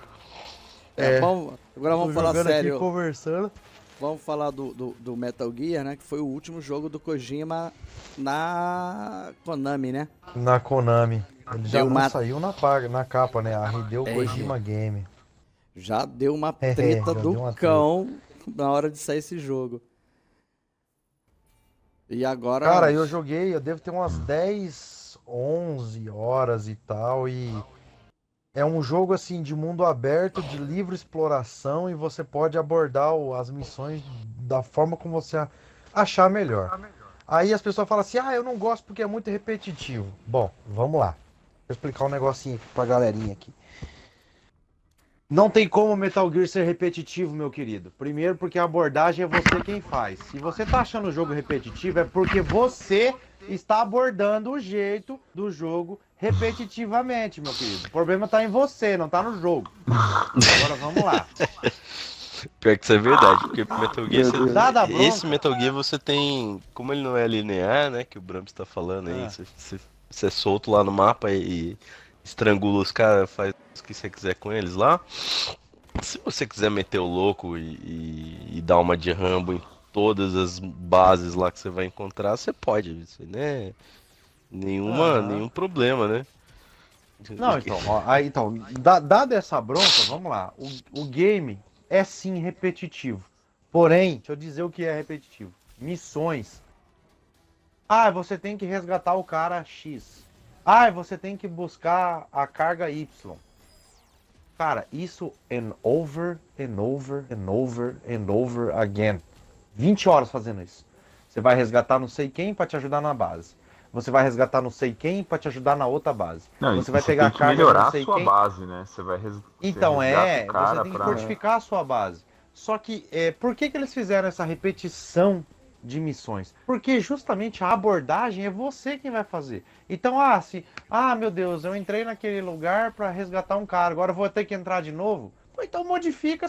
É, é, bom, agora vamos falar sério. conversando. Vamos falar do, do, do, Metal Gear, né? Que foi o último jogo do Kojima na Konami, né? Na Konami. Ele já uma... saiu na, paga, na capa, né? Arredeu ah, é, Kojima Game. Já deu uma é, treta é, do uma cão treta. na hora de sair esse jogo. E agora. Cara, eu joguei, eu devo ter umas 10 11 horas e tal e é um jogo assim de mundo aberto, de livre exploração e você pode abordar as missões da forma como você achar melhor. Aí as pessoas falam assim: "Ah, eu não gosto porque é muito repetitivo". Bom, vamos lá. Vou explicar um negocinho pra galerinha aqui. Não tem como Metal Gear ser repetitivo, meu querido. Primeiro porque a abordagem é você quem faz. Se você tá achando o jogo repetitivo é porque você está abordando o jeito do jogo repetitivamente, meu querido. O problema está em você, não está no jogo. Agora vamos lá. Pior que isso é verdade, porque Metal Gear, você, esse Metal Gear você tem. Como ele não é linear, né? Que o Bram está falando aí, é. você, você, você, é solto lá no mapa e, estrangula os caras, faz o que você quiser com eles lá. Se você quiser meter o louco e, e, e dar uma de Rambo em todas as bases lá que você vai encontrar, você pode. Isso né? Nenhuma, nenhum problema, né? Não, então, ó, aí, então, dada essa bronca, vamos lá. O, o game é sim repetitivo. Porém, deixa eu dizer o que é repetitivo. Missões. Ah, você tem que resgatar o cara X. Ah, você tem que buscar a carga Y. Cara, isso and over and over and over and over again. 20 horas fazendo isso. Você vai resgatar não sei quem para te ajudar na base. Você vai resgatar não sei quem para te ajudar na outra base. Não, você vai você pegar tem que melhorar a sua quem. base, né? Você vai res... Então é, você é, você tem que pra... fortificar a sua base. Só que é, por que, que eles fizeram essa repetição de missões? Porque justamente a abordagem é você quem vai fazer. Então, ah, se, ah, meu Deus, eu entrei naquele lugar para resgatar um cara, agora vou ter que entrar de novo. Então modifica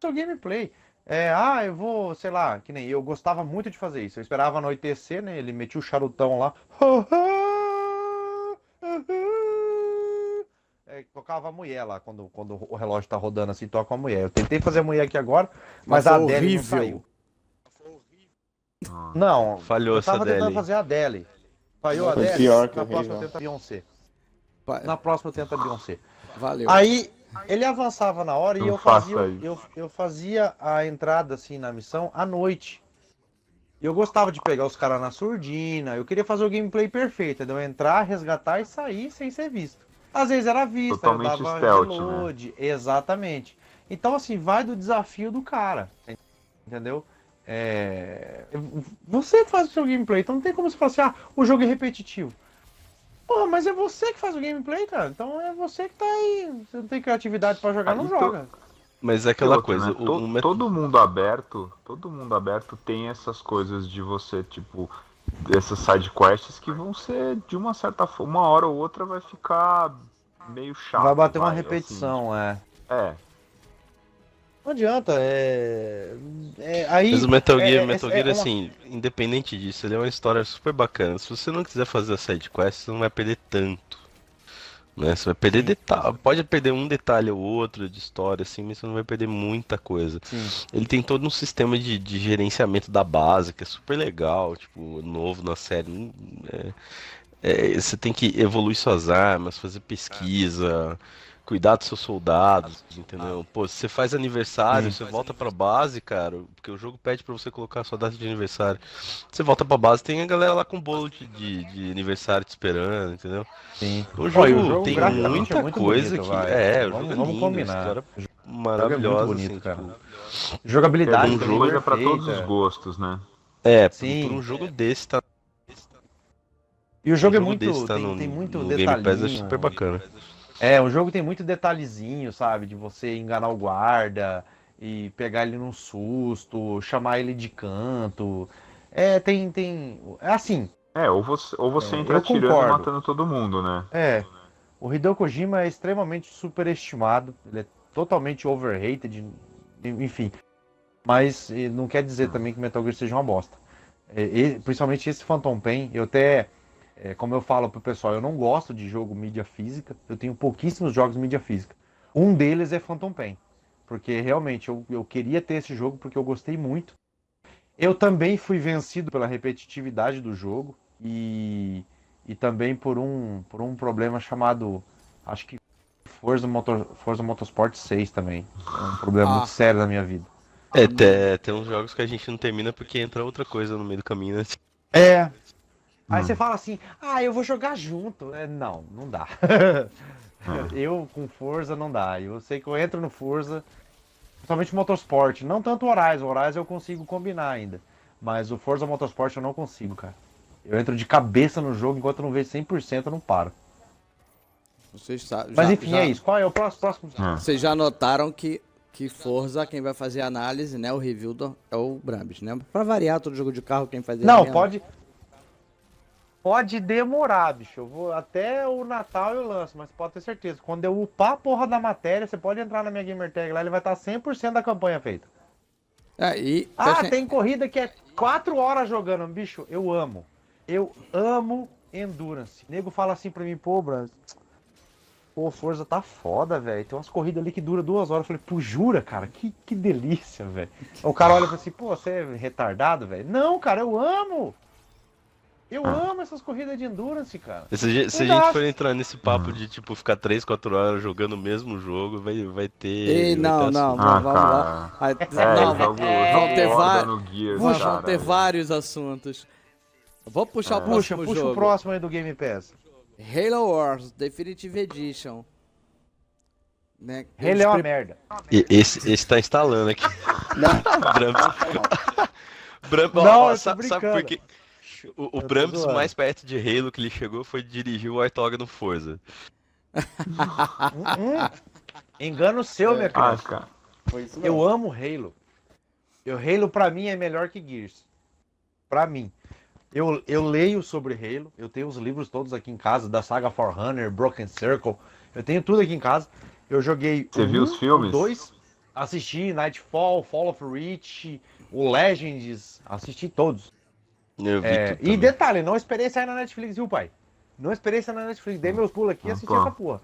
seu gameplay. É, ah, eu vou, sei lá, que nem eu gostava muito de fazer isso. Eu esperava anoitecer, né? Ele metia o charutão lá. É, tocava a mulher lá quando, quando o relógio tá rodando assim, toca a mulher. Eu tentei fazer a mulher aqui agora, mas, mas a Adele horrível. não saiu. Não, falhou essa Adele. Eu tava tentando fazer a Adele. Falhou a Adele. Pior que na horrível. próxima tenta Beyoncé. Na próxima tenta Beyoncé. Valeu. Aí ele avançava na hora não e então eu fazia, eu, eu fazia a entrada assim na missão à noite. Eu gostava de pegar os caras na surdina, eu queria fazer o gameplay perfeito, entendeu? entrar, resgatar e sair sem ser visto. Às vezes era visto, Totalmente eu dava stealth, né? reload, né? exatamente. Então assim, vai do desafio do cara, entendeu? É... Você faz o seu gameplay, então não tem como você falar assim, ah, o jogo é repetitivo. Porra, mas é você que faz o gameplay, cara. Então é você que tá aí. Você não tem criatividade para jogar, ah, não joga. Mas é aquela outro, coisa, né? o, todo mundo aberto, todo mundo aberto tem essas coisas de você, tipo, essas side quests que vão ser de uma certa forma, uma hora ou outra vai ficar meio chato. Vai bater vai, uma repetição, assim, tipo... é. É, não adianta, é. é aí, Mas o Metal é, Gear, é, Metal é Gear é, assim, uma... independente disso, ele é uma história super bacana. Se você não quiser fazer a side quest, você não vai perder tanto. Né? Você vai perder detalhe. Pode perder um detalhe ou outro de história, assim, mas você não vai perder muita coisa. Sim. Ele tem todo um sistema de, de, gerenciamento da base, que é super legal, tipo, novo na série. Hum, é, é, você tem que evoluir suas armas, fazer pesquisa. Ah cuidar dos seus soldados, entendeu? Ah. Pô, se você faz aniversário, você faz volta aniversário. pra base, cara, porque o jogo pede pra você colocar a sua data de aniversário. Você volta pra base, tem a galera lá com bolo de, de, de aniversário te esperando, entendeu? Sim. O jogo, Olha, o jogo tem muita é coisa bonito, que. Vai. É, vamos, é o jogo é vamos combinar. maravilhosa, é bonito, assim, cara. Tipo... Jogabilidade. Um jogo é, é pra todos os gostos, né? É, Sim, por um jogo é. desse tá. E o jogo, é jogo é muito. Desse, tá tem, no, tem muito no detalhinho. Game Pass, é super né? bacana. Game Pass, é, o jogo tem muito detalhezinho, sabe? De você enganar o guarda e pegar ele num susto, chamar ele de canto. É, tem. tem... É assim. É, ou você, ou você é, entra atirando e matando todo mundo, né? É. O Hideo Kojima é extremamente superestimado, ele é totalmente overrated, enfim. Mas eh, não quer dizer também que Metal Gear seja uma bosta. É, e, principalmente esse Phantom Pain, eu até. Te é, como eu falo pro pessoal, eu não gosto de jogo mídia física. Eu tenho pouquíssimos jogos mídia física. Um deles é Phantom Pain. Porque realmente eu, eu queria ter esse jogo porque eu gostei muito. Eu também fui vencido pela repetitividade do jogo e, e também por um, por um problema chamado. Acho que Forza, Motor, Forza Motorsport 6 também. É um problema ah. muito sério da minha vida. É, tem, é, tem uns jogos que a gente não termina porque entra outra coisa no meio do caminho, né? É, Aí você fala assim, ah, eu vou jogar junto. É, não, não dá. Ah. Eu com Forza não dá. Eu sei que eu entro no Forza, principalmente Motorsport, não tanto Horizon. Horizon eu consigo combinar ainda. Mas o Forza Motorsport eu não consigo, cara. Eu entro de cabeça no jogo, enquanto eu não vejo 100% eu não paro. Vocês sabem. Mas enfim, já... é isso. Qual é o próximo? próximo... Ah. Vocês já notaram que que Forza, quem vai fazer a análise, né? O review do, é o Brambis, né? Pra variar todo jogo de carro, quem faz Não, pode, Pode demorar, bicho. Eu vou, até o Natal eu lanço, mas pode ter certeza. Quando eu upar a porra da matéria, você pode entrar na minha gamer tag lá, ele vai tá estar 100% da campanha feita. Aí, é, ah, tem corrida que é 4 horas jogando, bicho. Eu amo. Eu amo Endurance. O nego fala assim pra mim, pô, Bran, Pô, Forza tá foda, velho. Tem umas corridas ali que dura duas horas. Eu falei, pô, jura, cara? Que, que delícia, velho. O cara olha e fala assim, pô, você é retardado, velho? Não, cara, eu amo. Eu ah. amo essas corridas de endurance, cara. Se, se a gente for entrar nesse papo ah. de, tipo, ficar 3, 4 horas jogando o mesmo jogo, vai, vai ter. Ei, não, não, não, ah, vamos lá. vão ah, é, ter vários. Vão ter vários assuntos. Vamos puxar é. o ah. próximo. Puxa, puxa jogo. o próximo aí do Game Pass. Halo Wars, Definitive Edition. Né? Ele é uma merda. E, esse, esse tá instalando aqui. Não, Não, ó, sabe, sabe por quê? O, o Brams zoando. mais perto de Halo que ele chegou foi dirigir o Artoga no Forza. Engano seu, é. meu cara. Eu amo Halo. Eu, Halo pra mim é melhor que Gears. Pra mim. Eu, eu leio sobre Halo, eu tenho os livros todos aqui em casa, da saga Hunter, Broken Circle, eu tenho tudo aqui em casa. Eu joguei. Você um, viu os filmes? Dois, assisti Nightfall, Fall of Reach, o Legends, assisti todos. É, e detalhe, não esperei sair na Netflix, viu, pai? Não esperei sair na Netflix. Dei hum. meus pulos aqui e assisti essa porra.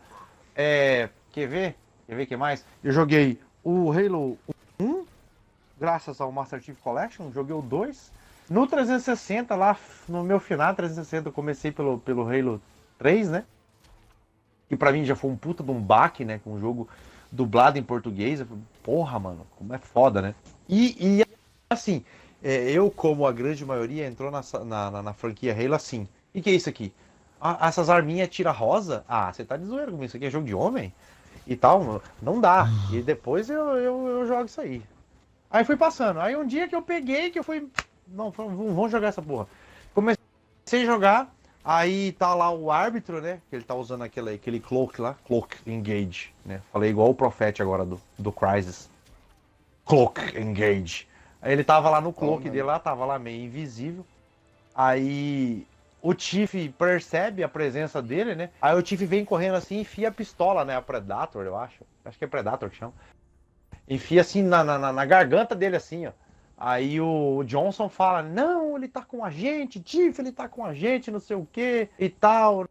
É, quer ver? Quer ver o que mais? Eu joguei o Halo 1, graças ao Master Chief Collection. Joguei o 2. No 360, lá no meu final 360, eu comecei pelo, pelo Halo 3, né? E pra mim já foi um puta de um baque, né? Com um jogo dublado em português. porra, mano, como é foda, né? E, e assim, é, eu, como a grande maioria, entrou na, na, na franquia Halo assim. E que é isso aqui? Ah, essas arminhas tira rosa? Ah, você tá de zoeira comigo, isso aqui é jogo de homem? E tal, não dá. E depois eu, eu, eu jogo isso aí. Aí fui passando. Aí um dia que eu peguei, que eu fui. Não, vamos jogar essa porra. Comecei a jogar, aí tá lá o árbitro, né? Que ele tá usando aquele, aquele cloak lá, cloak engage, né? Falei igual o Profete agora do, do Crisis. Cloak engage. Ele tava lá no cloak oh, dele, lá tava lá meio invisível. Aí o Tiff percebe a presença dele, né? Aí o Tiff vem correndo assim e enfia a pistola, né? A Predator, eu acho. Acho que é Predator que chama. Enfia assim na, na, na garganta dele, assim, ó. Aí o Johnson fala: Não, ele tá com a gente, Tiff, ele tá com a gente, não sei o que e tal.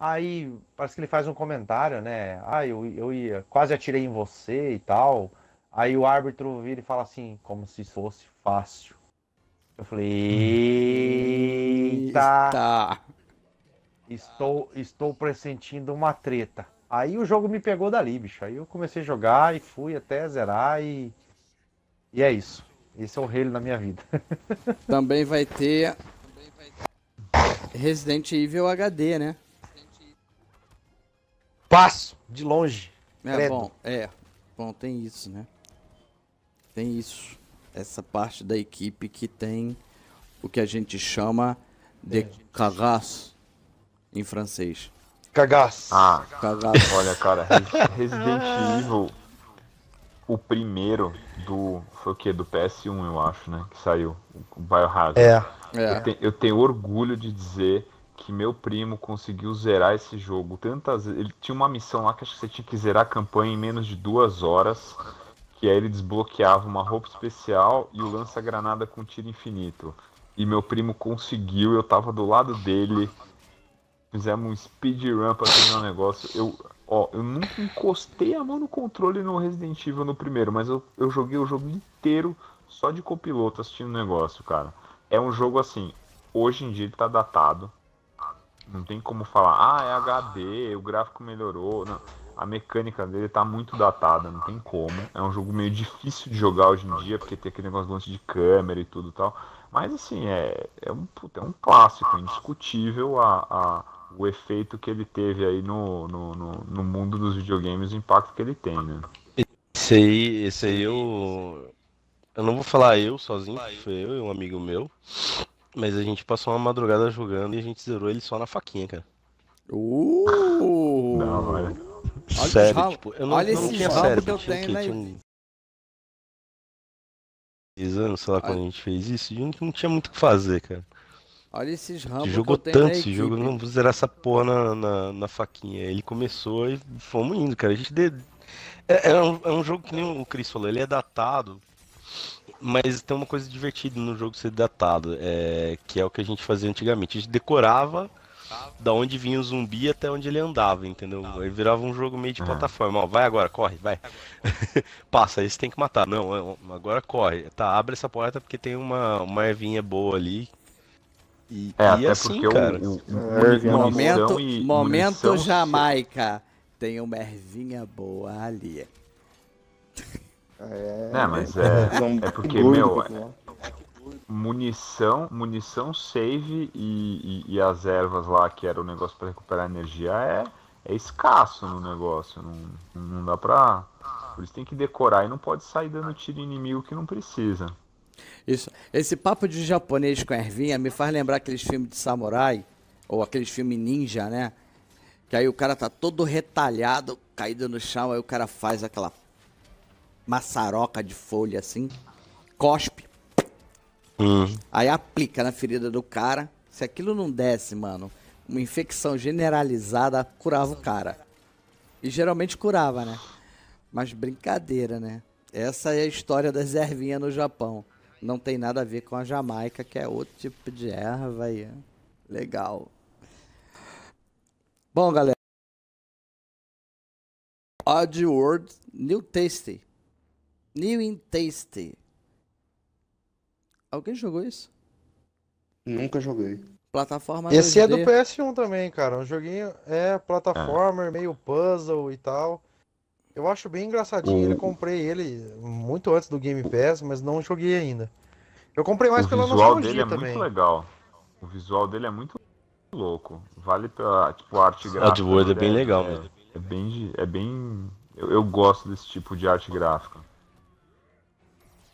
Aí parece que ele faz um comentário, né? Ah, eu, eu ia, quase atirei em você e tal. Aí o árbitro vira e fala assim, como se fosse fácil. Eu falei, eita! Estou, estou pressentindo uma treta. Aí o jogo me pegou dali, bicho. Aí eu comecei a jogar e fui até zerar e. E é isso. Esse é o rei na minha vida. Também vai ter. Resident Evil HD, né? Passo, de longe. É Credo. bom, é. Bom, tem isso, né? tem isso, essa parte da equipe que tem o que a gente chama de é. em francês. Cagasse. Ah, cagasse. Olha, cara, Resident ah. Evil, o primeiro do. Foi o que? Do PS1, eu acho, né? Que saiu. O Biohazard. É. é. Eu, te, eu tenho orgulho de dizer que meu primo conseguiu zerar esse jogo tantas Ele tinha uma missão lá que acho que você tinha que zerar a campanha em menos de duas horas que aí ele desbloqueava uma roupa especial e o lança-granada com tiro infinito. E meu primo conseguiu, eu tava do lado dele. Fizemos um speedrun pra terminar o negócio. Eu, ó, eu nunca encostei a mão no controle no Resident Evil no primeiro, mas eu, eu joguei o jogo inteiro só de copiloto assistindo o negócio, cara. É um jogo assim, hoje em dia ele tá datado. Não tem como falar, ah, é HD, o gráfico melhorou. Não a mecânica dele tá muito datada, não tem como. É um jogo meio difícil de jogar hoje em dia, porque tem aquele negócio de câmera e tudo e tal. Mas assim, é, é, um, é um clássico, é indiscutível a, a, o efeito que ele teve aí no, no, no, no mundo dos videogames, o impacto que ele tem, né? Esse aí, esse aí eu. Eu não vou falar eu sozinho, foi eu e um amigo meu. Mas a gente passou uma madrugada jogando e a gente zerou ele só na faquinha, cara. Uh! Não, velho sério, tipo, eu não, olha não esse tinha sério, que eu tinha tenho, né? Tinha... sei lá, olha. quando a gente fez isso, que não tinha muito o que fazer, cara. Olha esses ramos. Jogou tanto esse jogo, não vou zerar essa porra na, na, na, faquinha. Ele começou e fomos indo, cara. A gente de... é, é, um, é um jogo que nem o Chris falou, ele é datado, mas tem uma coisa divertida no jogo ser datado, é, que é o que a gente fazia antigamente. A gente decorava da onde vinha o zumbi até onde ele andava, entendeu? Aí virava um jogo meio de plataforma. Ó, vai agora, corre, vai. Passa, aí você tem que matar. Não, é, agora corre. Tá, abre essa porta porque tem uma, uma ervinha boa ali. E, é, e é assim, cara. É, momento, e momento Jamaica. Tem uma ervinha boa ali. É, é mas é, é porque, meu, né? munição, munição save e, e, e as ervas lá, que era o negócio para recuperar energia, é, é escasso no negócio. Não, não dá pra. Por isso tem que decorar e não pode sair dando tiro inimigo que não precisa. Isso. Esse papo de japonês com ervinha me faz lembrar aqueles filmes de samurai, ou aqueles filmes ninja, né? Que aí o cara tá todo retalhado, caído no chão, aí o cara faz aquela maçaroca de folha assim, cospe, Hum. Aí aplica na ferida do cara. Se aquilo não desse, mano, uma infecção generalizada curava o cara. E geralmente curava, né? Mas brincadeira, né? Essa é a história das ervinhas no Japão. Não tem nada a ver com a Jamaica, que é outro tipo de erva aí. É legal. Bom, galera. Odd World, New Tasty. New in Tasty. Alguém jogou isso? Nunca joguei. Plataforma Esse 2D. é do PS1 também, cara. Um joguinho é plataforma, ah. meio puzzle e tal. Eu acho bem engraçadinho. Hum. Eu comprei ele muito antes do Game Pass, mas não joguei ainda. Eu comprei mais o pela nostalgia dele é também. Muito legal. O visual dele é muito louco. Vale pra, tipo, arte gráfica. Adword é bem legal, é, mesmo. É bem, é bem eu, eu gosto desse tipo de arte gráfica.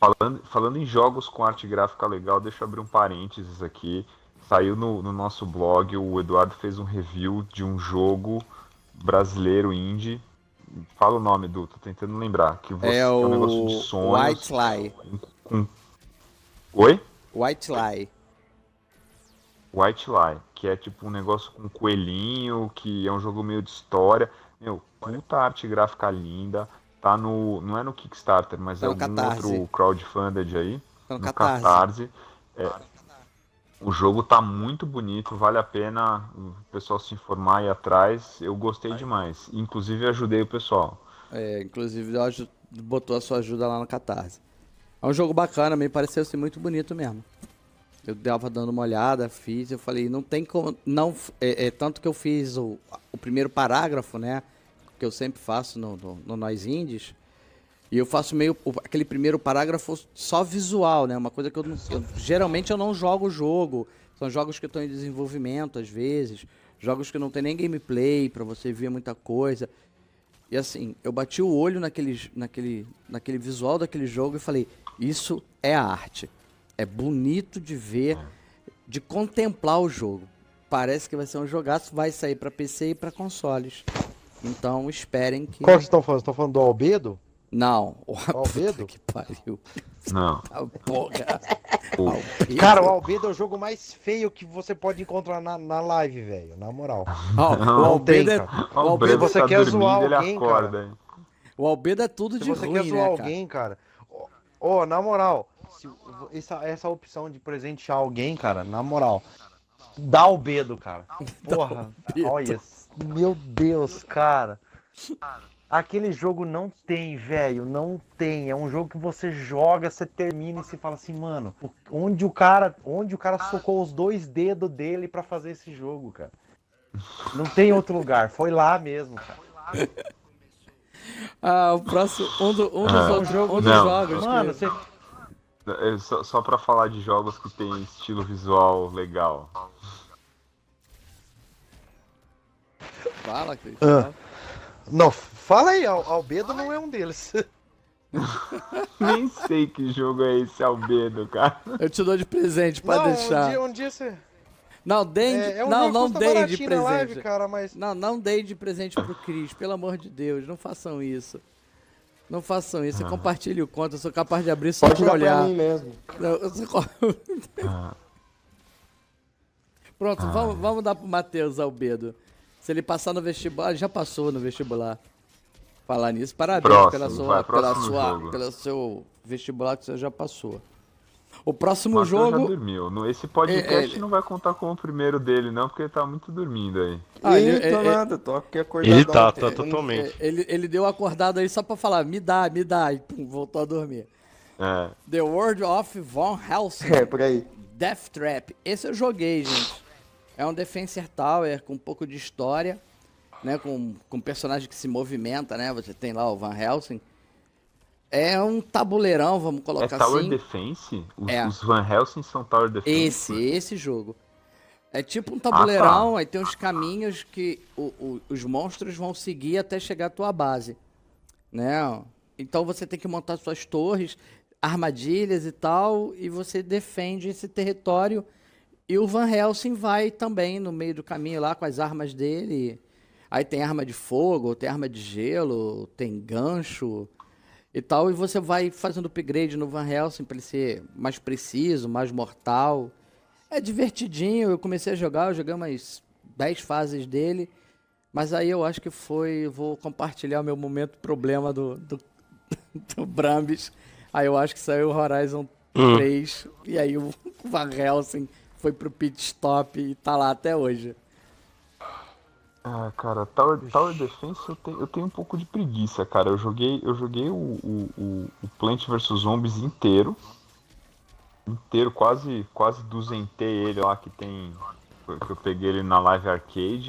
Falando, falando em jogos com arte gráfica legal, deixa eu abrir um parênteses aqui. Saiu no, no nosso blog, o Eduardo fez um review de um jogo brasileiro indie fala o nome do, tô tentando lembrar. Que você, é, é o um negócio de sonhos. White Lie. Com... Oi? White Lie. White Lie, que é tipo um negócio com coelhinho, que é um jogo meio de história. Meu, puta arte gráfica linda. Tá no. Não é no Kickstarter, mas tá é um outro crowdfunded aí. Tá no, no Catarse. Catarse. É, o jogo tá muito bonito, vale a pena o pessoal se informar e atrás. Eu gostei demais. Inclusive ajudei o pessoal. É, inclusive botou a sua ajuda lá no Catarse. É um jogo bacana, me pareceu ser muito bonito mesmo. Eu tava dando uma olhada, fiz, eu falei, não tem como. Não, é, é tanto que eu fiz o, o primeiro parágrafo, né? que eu sempre faço no, no, no Nós Indies, e eu faço meio aquele primeiro parágrafo só visual, né? Uma coisa que eu, não, eu geralmente eu não jogo o jogo. São jogos que estão em desenvolvimento às vezes, jogos que não tem nem gameplay para você ver muita coisa. E assim, eu bati o olho naquele, naquele, naquele visual daquele jogo e falei: isso é arte. É bonito de ver, de contemplar o jogo. Parece que vai ser um jogaço, vai sair para PC e para consoles. Então esperem que. Qual que estão falando? Estão falando do Albedo? Não. O Albedo? Que pariu. Não. Ah, porra. Albedo? Cara, o Albedo é o jogo mais feio que você pode encontrar na, na live, velho. Na moral. Não, é- o Albedo é... O Albedo, tá você tá quer zoar alguém, acorda, cara. Hein? O Albedo é tudo de ruim, você quer né, zoar né, alguém, cara... Ô, oh, na moral, se, essa, essa opção de presentear alguém, cara, na moral, dá Albedo, cara. Porra, olha isso. Meu Deus, cara. Aquele jogo não tem, velho, não tem. É um jogo que você joga, você termina e você fala assim, mano, onde o cara, onde o cara socou os dois dedos dele para fazer esse jogo, cara? Não tem outro lugar, foi lá mesmo, cara. Ah, o próximo. Um, do, um dos, é, outros, jogo, um dos jogos. Mano, que... você... É, só, só pra falar de jogos que tem estilo visual legal. Fala, Cris. Ah. Não, fala aí, Al Albedo não é um deles. Nem sei que jogo é esse Albedo, cara. Eu te dou de presente pra não, deixar. Um dia, um dia você. Não, dei é, é um não, não dei de presente. Live, cara, mas... Não, não dei de presente pro Cris, pelo amor de Deus, não façam isso. Não façam isso, ah. compartilhe o conta, eu sou capaz de abrir só pra olhar. Pra mim mesmo. eu sou... ah. Pronto, ah. Vamos, vamos dar pro Matheus Albedo. Se ele passar no vestibular, já passou no vestibular. Falar nisso, parabéns próximo, pela sua, vai, pela sua, jogo. pelo seu vestibular que você já passou. O próximo Mas jogo. Já dormiu. Esse podcast é, é. não vai contar como o primeiro dele, não, porque ele tá muito dormindo aí. Ah, ele, ele, tá é, tá ele... nada, tô aqui acordado. Ele tá, tá totalmente. Ele, ele deu acordado aí só pra falar, me dá, me dá, e pum, voltou a dormir. É. The World of Von Helsing. É, por aí. Death Trap. Esse eu joguei, gente. É um Defenser Tower é com um pouco de história, né? Com, com um personagem que se movimenta, né? Você tem lá o Van Helsing. É um tabuleirão, vamos colocar assim. é Tower assim. Defense? Os, é. os Van Helsing são Tower Defense? Esse, né? esse jogo. É tipo um tabuleirão, ah, tá. aí tem uns caminhos que o, o, os monstros vão seguir até chegar à tua base. Né? Então você tem que montar suas torres, armadilhas e tal, e você defende esse território e o Van Helsing vai também no meio do caminho lá com as armas dele. Aí tem arma de fogo, tem arma de gelo, tem gancho e tal. E você vai fazendo upgrade no Van Helsing para ele ser mais preciso, mais mortal. É divertidinho. Eu comecei a jogar, eu joguei umas 10 fases dele. Mas aí eu acho que foi. Vou compartilhar o meu momento problema do, do, do Brambis. Aí eu acho que saiu o Horizon 3. Hum. E aí o Van Helsing foi pro pit stop e tá lá até hoje. Ah, cara, Tower, Tower Defense eu tenho, eu tenho um pouco de preguiça, cara. Eu joguei, eu joguei o, o, o, o Plant vs Zombies inteiro. Inteiro, quase, quase duzentei ele lá que tem. Que eu peguei ele na live arcade.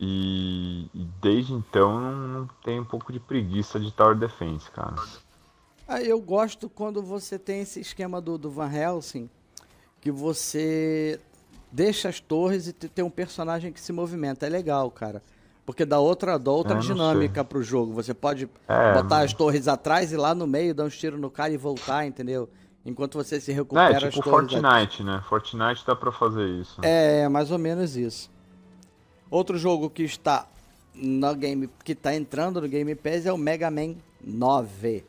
E, e desde então não tenho um pouco de preguiça de Tower Defense, cara. Ah, eu gosto quando você tem esse esquema do, do Van Helsing que você deixa as torres e tem um personagem que se movimenta. É legal, cara. Porque dá outra, dá outra ah, dinâmica sei. pro jogo. Você pode é, botar mano. as né? torres atrás e lá no meio dar uns tiro no cara e voltar, entendeu? Enquanto você se é, recupera. É, tipo as torres Fortnite, né? Fortnite dá pra fazer isso. É, mais ou menos isso. Outro jogo que está no game, que está entrando no Game Pass é o Mega Man 9.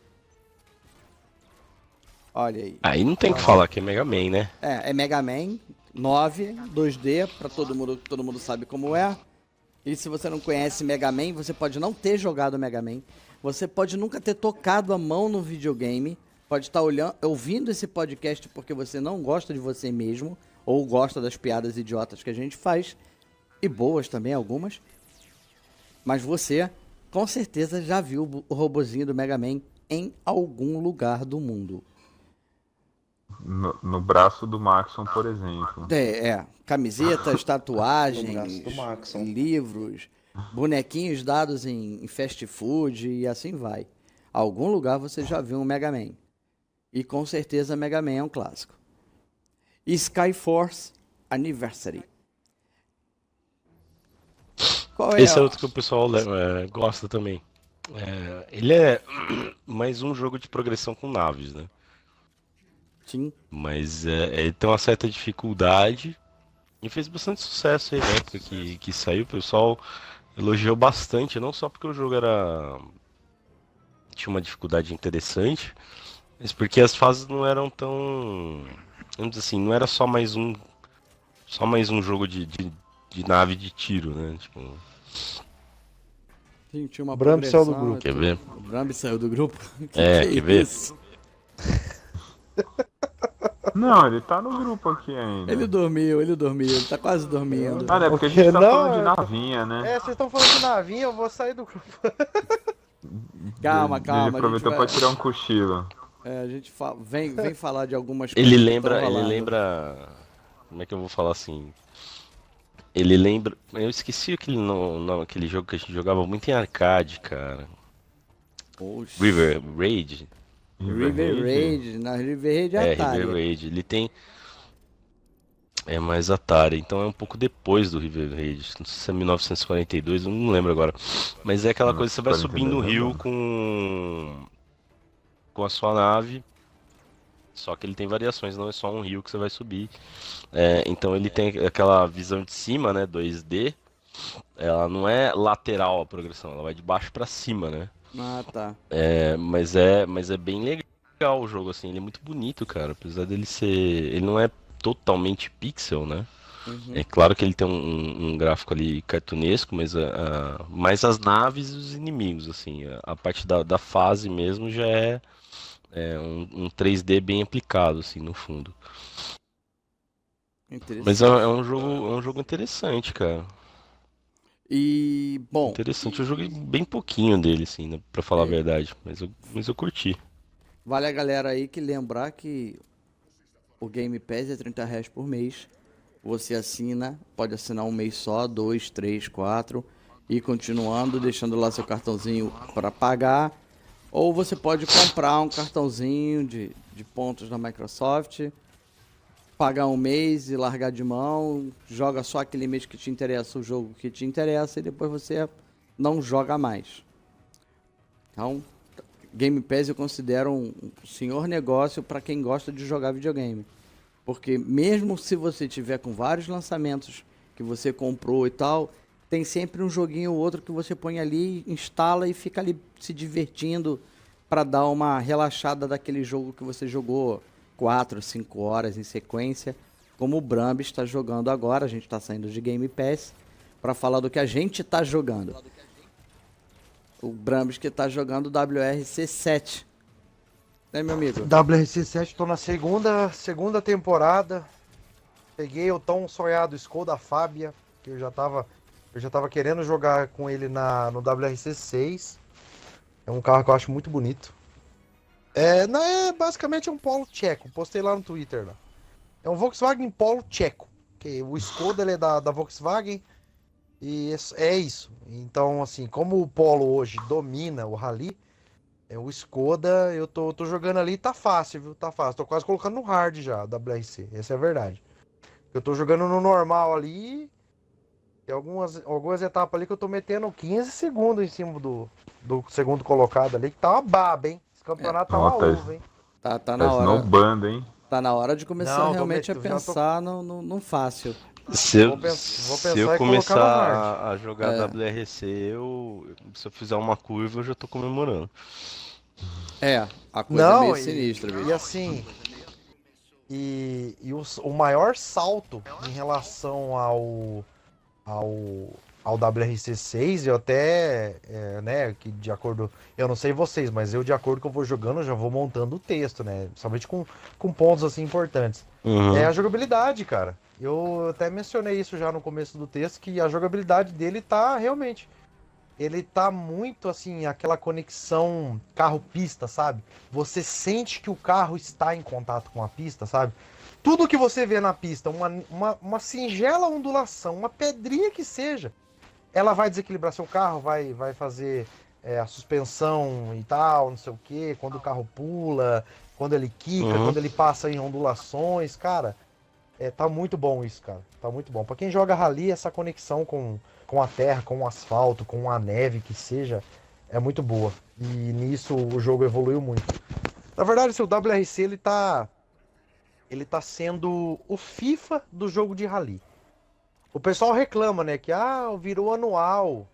Olha aí. Aí não tem o que falar que é Mega Man, né? É, é Mega Man 9, 2D, para todo mundo, todo mundo sabe como é. E se você não conhece Mega Man, você pode não ter jogado Mega Man, você pode nunca ter tocado a mão no videogame, pode estar tá olhando, ouvindo esse podcast porque você não gosta de você mesmo ou gosta das piadas idiotas que a gente faz e boas também algumas. Mas você com certeza já viu o robozinho do Mega Man em algum lugar do mundo. No, braço do Maxon, por exemplo. É, é. camisetas, tatuagens, livros, bonequinhos dados em, em, fast food e assim vai. Algum lugar você já viu um Mega Man. E com certeza Mega Man é um clássico. Sky Skyforce Anniversary. É Esse a... é outro que o pessoal né, é, gosta também. É, ele é mais um jogo de progressão com naves, né? mas é, ele tem uma certa dificuldade e fez bastante sucesso aí na né? época que, que saiu. O pessoal elogiou bastante, não só porque o jogo era. tinha uma dificuldade interessante, mas porque as fases não eram tão. Vamos dizer assim, não era só mais um. Só mais um jogo de, de, de nave de tiro, né? Tipo. Sim, tinha uma Brambi saiu do grupo. Quer ver? Brambi saiu do grupo? Que é, que quer é ver? Não, ele tá no grupo aqui ainda. Ele dormiu, ele dormiu, ele tá quase dormindo. Ah, né? porque a gente tá não, falando de navinha, né? É, vocês estão falando de navinha, eu vou sair do grupo. calma, calma. Ele aproveitou vai... pra tirar um cochilo. É, a gente fa... vem, vem falar de algumas coisas. Ele lembra, ele lembra. Como é que eu vou falar assim? Ele lembra. Eu esqueci aquele, no, aquele jogo que a gente jogava muito em arcade, cara. Poxa. River Raid. River Raid, na River Raid é, é River Raid, ele tem é mais Atari, então é um pouco depois do River Raid, não sei se é 1942, não lembro agora. Mas é aquela coisa que você vai subindo o né? rio com com a sua nave. Só que ele tem variações, não é só um rio que você vai subir. É, então ele tem aquela visão de cima, né, 2D. Ela não é lateral a progressão, ela vai de baixo para cima, né? Ah, tá. É, mas é, mas é bem legal o jogo, assim. Ele é muito bonito, cara. Apesar dele ser. Ele não é totalmente pixel, né? Uhum. É claro que ele tem um, um gráfico ali cartunesco, mas, a, ah, ah, mas as naves e os inimigos, assim. A, a parte da, da, fase mesmo já é, é um, um, 3D bem aplicado, assim, no fundo. Mas é, é, um jogo, é um jogo interessante, cara. E, bom. Interessante, eu joguei bem pouquinho dele, assim, né, pra falar é. a verdade. Mas eu, mas eu curti. Vale a galera aí que lembrar que o Game Pass é 30 reais por mês. Você assina, pode assinar um mês só, dois, três, quatro. E continuando, deixando lá seu cartãozinho para pagar. Ou você pode comprar um cartãozinho de, de pontos da Microsoft pagar um mês e largar de mão, joga só aquele mês que te interessa, o jogo que te interessa, e depois você não joga mais. Então, Game Pass eu considero um senhor negócio para quem gosta de jogar videogame. Porque mesmo se você tiver com vários lançamentos que você comprou e tal, tem sempre um joguinho ou outro que você põe ali, instala e fica ali se divertindo para dar uma relaxada daquele jogo que você jogou 4, 5 horas em sequência, como o Brambi está jogando agora. A gente está saindo de Game Pass para falar do que a gente está jogando. O Brambis que está jogando WRC7. Né, meu amigo? WRC7, estou na segunda, segunda temporada. Peguei o tão sonhado Skull da Fábia, que eu já estava eu já tava querendo jogar com ele na, no WRC6. É um carro que eu acho muito bonito. É, não, é basicamente um Polo tcheco. Postei lá no Twitter. Lá. Né? É um Volkswagen Polo tcheco. Que o Skoda é da, da Volkswagen. E é isso. Então, assim, como o Polo hoje domina o Rally, é o Skoda, eu tô, tô jogando ali, tá fácil, viu? Tá fácil. Tô quase colocando no hard já, WRC. Essa é a verdade. Eu tô jogando no normal ali. Tem algumas, algumas etapas ali que eu tô metendo 15 segundos em cima do, do segundo colocado ali, que tá uma baba, hein? Esse campeonato tá é. tá uma uva, hein? Tá, tá, tá na tá hora. Banda, hein? Tá na hora de começar não, realmente a pensar tô... no, no, no fácil. Se eu, se eu começar a, a jogar é. WRC, eu, se eu fizer uma curva, eu já tô comemorando. É, a coisa é não, é meio e, sinistra, viu? E assim, e, e o, o maior salto em relação ao, ao ao WRC6, eu até, é, né, que de acordo, eu não sei vocês, mas eu de acordo que eu vou jogando, eu já vou montando o texto, né, somente com, com pontos, assim, importantes. Uhum. É a jogabilidade, cara. Eu até mencionei isso já no começo do texto, que a jogabilidade dele tá realmente, ele tá muito, assim, aquela conexão carro-pista, sabe? Você sente que o carro está em contato com a pista, sabe? Tudo que você vê na pista, uma, uma, uma singela ondulação, uma pedrinha que seja, ela vai desequilibrar seu carro, vai, vai fazer é, a suspensão e tal, não sei o que, quando o carro pula, quando ele quica, uhum. quando ele passa em ondulações, cara. É, tá muito bom isso, cara. Tá muito bom. Para quem joga rally, essa conexão com, com a terra, com o asfalto, com a neve que seja, é muito boa. E nisso o jogo evoluiu muito. Na verdade, seu WRC ele tá ele tá sendo o FIFA do jogo de rally. O pessoal reclama, né? Que ah, virou anual.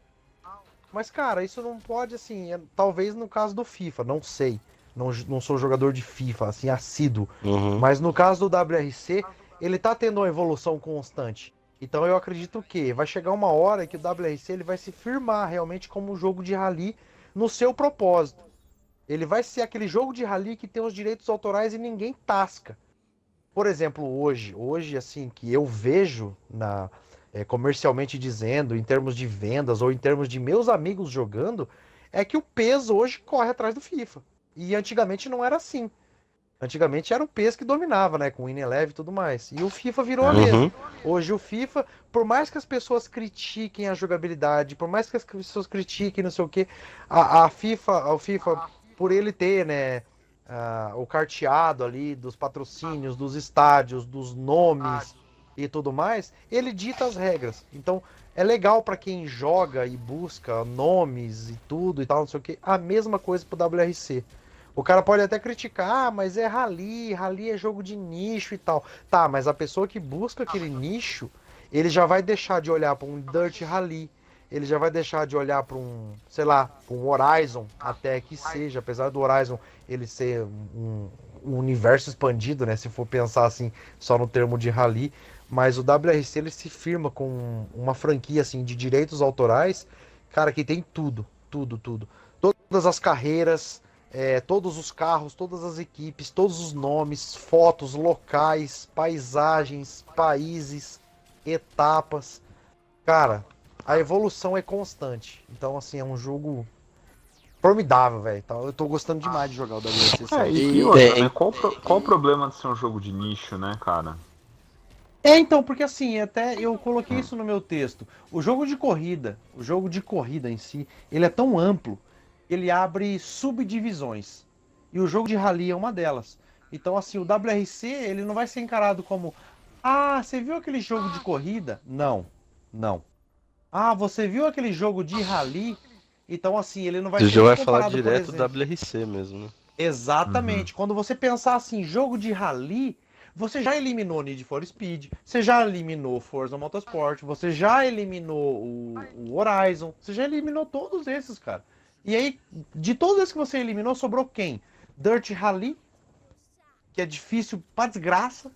Mas, cara, isso não pode, assim. É, talvez no caso do FIFA, não sei. Não, não sou jogador de FIFA, assim, assíduo. Uhum. Mas no caso do WRC, ele tá tendo uma evolução constante. Então eu acredito que vai chegar uma hora que o WRC ele vai se firmar realmente como um jogo de rally no seu propósito. Ele vai ser aquele jogo de rally que tem os direitos autorais e ninguém tasca. Por exemplo, hoje, hoje assim que eu vejo na é, comercialmente dizendo, em termos de vendas ou em termos de meus amigos jogando, é que o peso hoje corre atrás do FIFA. E antigamente não era assim. Antigamente era o peso que dominava, né? Com o Ineleve e tudo mais. E o FIFA virou a uhum. mesma. Hoje o FIFA, por mais que as pessoas critiquem a jogabilidade, por mais que as pessoas critiquem não sei o que, a, a, FIFA, o FIFA, por ele ter, né? Uh, o carteado ali dos patrocínios, dos estádios, dos nomes, e tudo mais, ele dita as regras. Então, é legal para quem joga e busca nomes e tudo e tal, não sei o que. A mesma coisa pro WRC. O cara pode até criticar, ah, mas é rally, rally é jogo de nicho e tal. Tá, mas a pessoa que busca aquele nicho, ele já vai deixar de olhar para um Dirt Rally, ele já vai deixar de olhar para um, sei lá, um Horizon, até que seja, apesar do Horizon ele ser um, um universo expandido, né? Se for pensar assim, só no termo de rally, mas o WRC ele se firma com uma franquia assim de direitos autorais, cara, que tem tudo, tudo, tudo. Todas as carreiras, é, todos os carros, todas as equipes, todos os nomes, fotos, locais, paisagens, países, etapas. Cara, a evolução é constante. Então, assim, é um jogo formidável, velho. Eu tô gostando demais de jogar o WRC. Ah, é, né? é e, e qual, qual o problema de ser um jogo de nicho, né, cara? É, então, porque assim, até eu coloquei isso no meu texto. O jogo de corrida, o jogo de corrida em si, ele é tão amplo, ele abre subdivisões. E o jogo de rally é uma delas. Então, assim, o WRC, ele não vai ser encarado como Ah, você viu aquele jogo de corrida? Não, não. Ah, você viu aquele jogo de rally? Então, assim, ele não vai Você já vai falar direto do WRC mesmo, né? Exatamente. Uhum. Quando você pensar assim, jogo de rally, você já eliminou Need for Speed, você já eliminou Forza Motorsport, você já eliminou o, o Horizon, você já eliminou todos esses, cara. E aí, de todos esses que você eliminou, sobrou quem? Dirt Rally, que é difícil pra desgraça.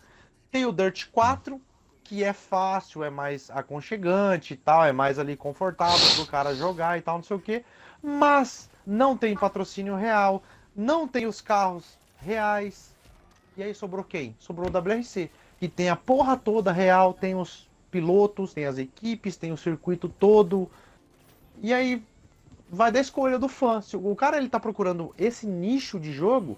Tem o Dirt 4, que é fácil, é mais aconchegante e tal, é mais ali confortável pro cara jogar e tal, não sei o que. Mas não tem patrocínio real, não tem os carros reais, e aí sobrou quem? Sobrou o WRC, que tem a porra toda real, tem os pilotos, tem as equipes, tem o circuito todo. E aí vai da escolha do fã. Se o cara ele tá procurando esse nicho de jogo,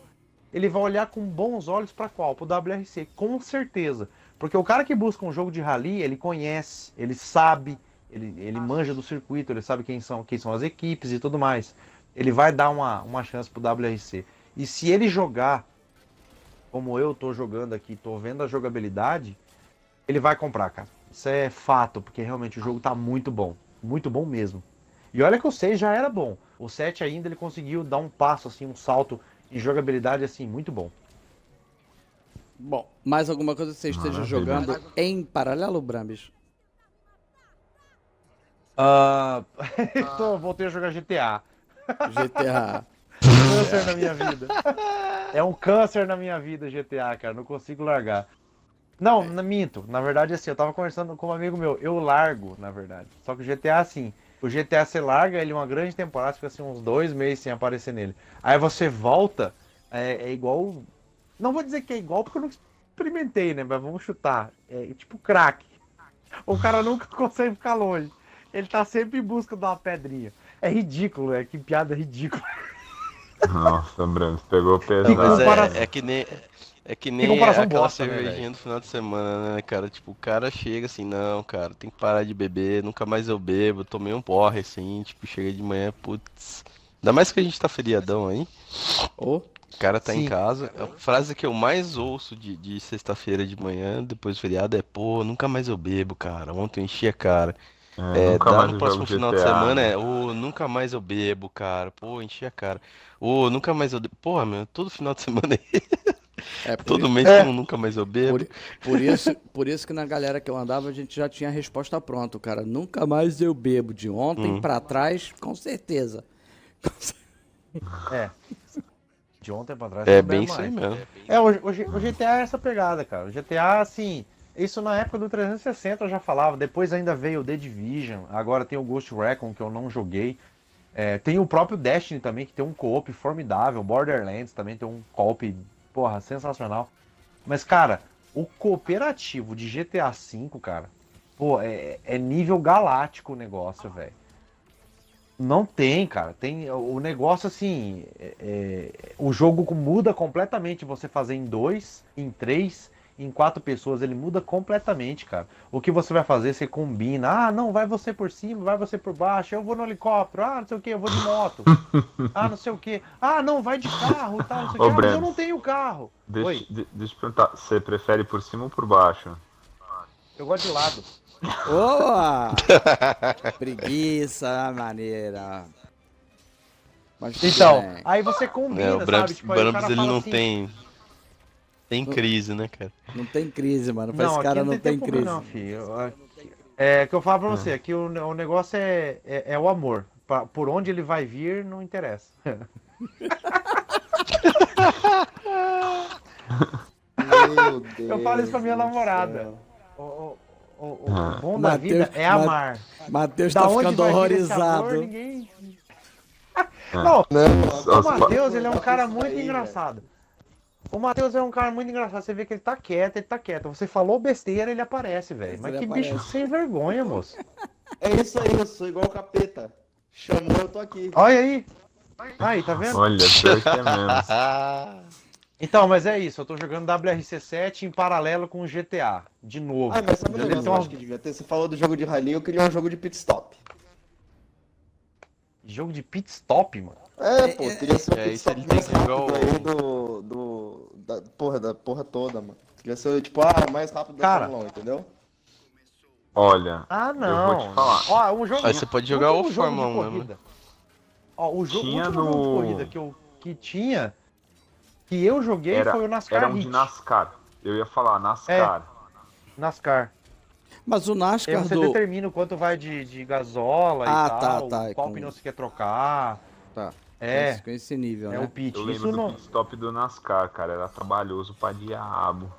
ele vai olhar com bons olhos para qual? Pro WRC, com certeza. Porque o cara que busca um jogo de rally, ele conhece, ele sabe, ele, ele ah, manja do circuito, ele sabe quem são, quem são as equipes e tudo mais. Ele vai dar uma, uma chance pro WRC. E se ele jogar como eu tô jogando aqui, tô vendo a jogabilidade, ele vai comprar, cara. Isso é fato, porque realmente o jogo tá muito bom. Muito bom mesmo. E olha que o 6 já era bom. O 7 ainda ele conseguiu dar um passo, assim, um salto em jogabilidade, assim, muito bom. Bom, mais alguma coisa que você esteja Maravilha. jogando em paralelo, Brambis? Uh... então, voltei a jogar GTA. GTA. sei na minha vida. É um câncer na minha vida GTA, cara. Não consigo largar. Não, é. minto. Na verdade, assim, eu tava conversando com um amigo meu. Eu largo, na verdade. Só que o GTA, assim, o GTA você larga ele uma grande temporada, fica assim uns dois meses sem aparecer nele. Aí você volta, é, é igual. Não vou dizer que é igual porque eu não experimentei, né? Mas vamos chutar. É, é tipo crack. O cara nunca consegue ficar longe. Ele tá sempre em busca de uma pedrinha. É ridículo, é que piada ridícula. Nossa, Brando, pegou pesado. é, é que nem. É que nem aquela bosta, né, cervejinha né, do final de semana, né, cara? Tipo, o cara chega assim, não, cara, tem que parar de beber, nunca mais eu bebo, tomei um porre, assim, tipo, chega de manhã, putz. Ainda mais que a gente tá feriadão aí. O cara tá Sim. em casa. A frase que eu mais ouço de, de sexta-feira de manhã, depois do feriado, é, pô, nunca mais eu bebo, cara. Ontem eu enchi a cara. É, é, dá no próximo final GTA, de semana né? é o Nunca Mais Eu Bebo, cara. Pô, enchi a cara. O Nunca Mais Eu Bebo. Porra, meu, todo final de semana aí. É, todo mês é. eu nunca mais eu bebo. Por, por, isso, por isso que na galera que eu andava a gente já tinha a resposta pronta, cara. Nunca mais eu bebo. De ontem hum. para trás, com certeza. É. De ontem pra trás. É bem isso aí mesmo. É, o, o, o GTA é essa pegada, cara. O GTA, assim, isso na época do 360 eu já falava, depois ainda veio o The Division, agora tem o Ghost Recon que eu não joguei. É, tem o próprio Destiny também, que tem um co-op formidável, Borderlands também tem um co-op, porra, sensacional. Mas, cara, o cooperativo de GTA V, cara, pô, é, é nível galáctico o negócio, velho. Não tem, cara. Tem o negócio assim. É, é, o jogo muda completamente você fazer em dois, em três, em quatro pessoas, ele muda completamente, cara. O que você vai fazer, você combina. Ah, não, vai você por cima, vai você por baixo, eu vou no helicóptero, ah, não sei o que, eu vou de moto. ah, não sei o que. Ah, não, vai de carro, tal, não sei o que. ah, eu não tenho carro. Deixa, de, deixa eu perguntar, você prefere por cima ou por baixo? Eu gosto de lado. Boa! Preguiça, maneira. Mas então, bem. aí você combina, é, o Brams, sabe? Tipo, Brams, ele não assim, tem tem crise, né, cara? Não tem crise, mano. Pra não, esse cara não, não, tem tem crise. não, filho. É, é que eu falo pra você, ah. aqui o, negócio é, é, é o amor. Pra, por onde ele vai vir, não interessa. eu falo isso pra minha namorada. O, o, o, o ah. bom da vida é amar. Matheus tá ficando horrorizado. Amor, ninguém... Ah. Não, não, né? o Matheus ele é um cara muito né? engraçado. O Matheus é um cara muito engraçado. Você vê que ele tá quieto, ele tá quieto. Você falou besteira, ele aparece, velho. Mas que aparece. bicho sem vergonha, moço. É isso aí, é eu sou igual o capeta. Chamou, eu tô aqui. Olha aí. Aí, tá vendo? Olha, pior que é mesmo. Então, mas é isso. Eu tô jogando WRC7 em paralelo com o GTA. De novo. Ah, mas sabe o negócio uma... que devia ter? Você falou do jogo de rally, eu queria um jogo de pit stop. Jogo de pit stop, mano? É, pô, teria ser é, pit stop mais rápido aí do, do da porra, da porra toda, mano. Queria ser, tipo, ah, mais rápido da Cara. Fórmula 1, entendeu? Olha. Ah, não. Eu vou te falar. Ó, é um jogo, Aí você pode jogar o Fórmula 1, né, mano. Ó, o jogo, tinha último no... jogo de corrida que, eu, que tinha, que eu joguei era, foi o NASCAR Era um Hit. de NASCAR. Eu ia falar é, NASCAR. É, NASCAR. Mas o NASCAR Aí você do... determina o quanto vai de, de gasola ah, e tá, tal, tá, tá, qual é pneu você quer trocar. Tá. É. Com esse nível, é né? o pit. Eu lembro Isso do não... pit stop do NASCAR, cara. Era trabalhoso pra diabo.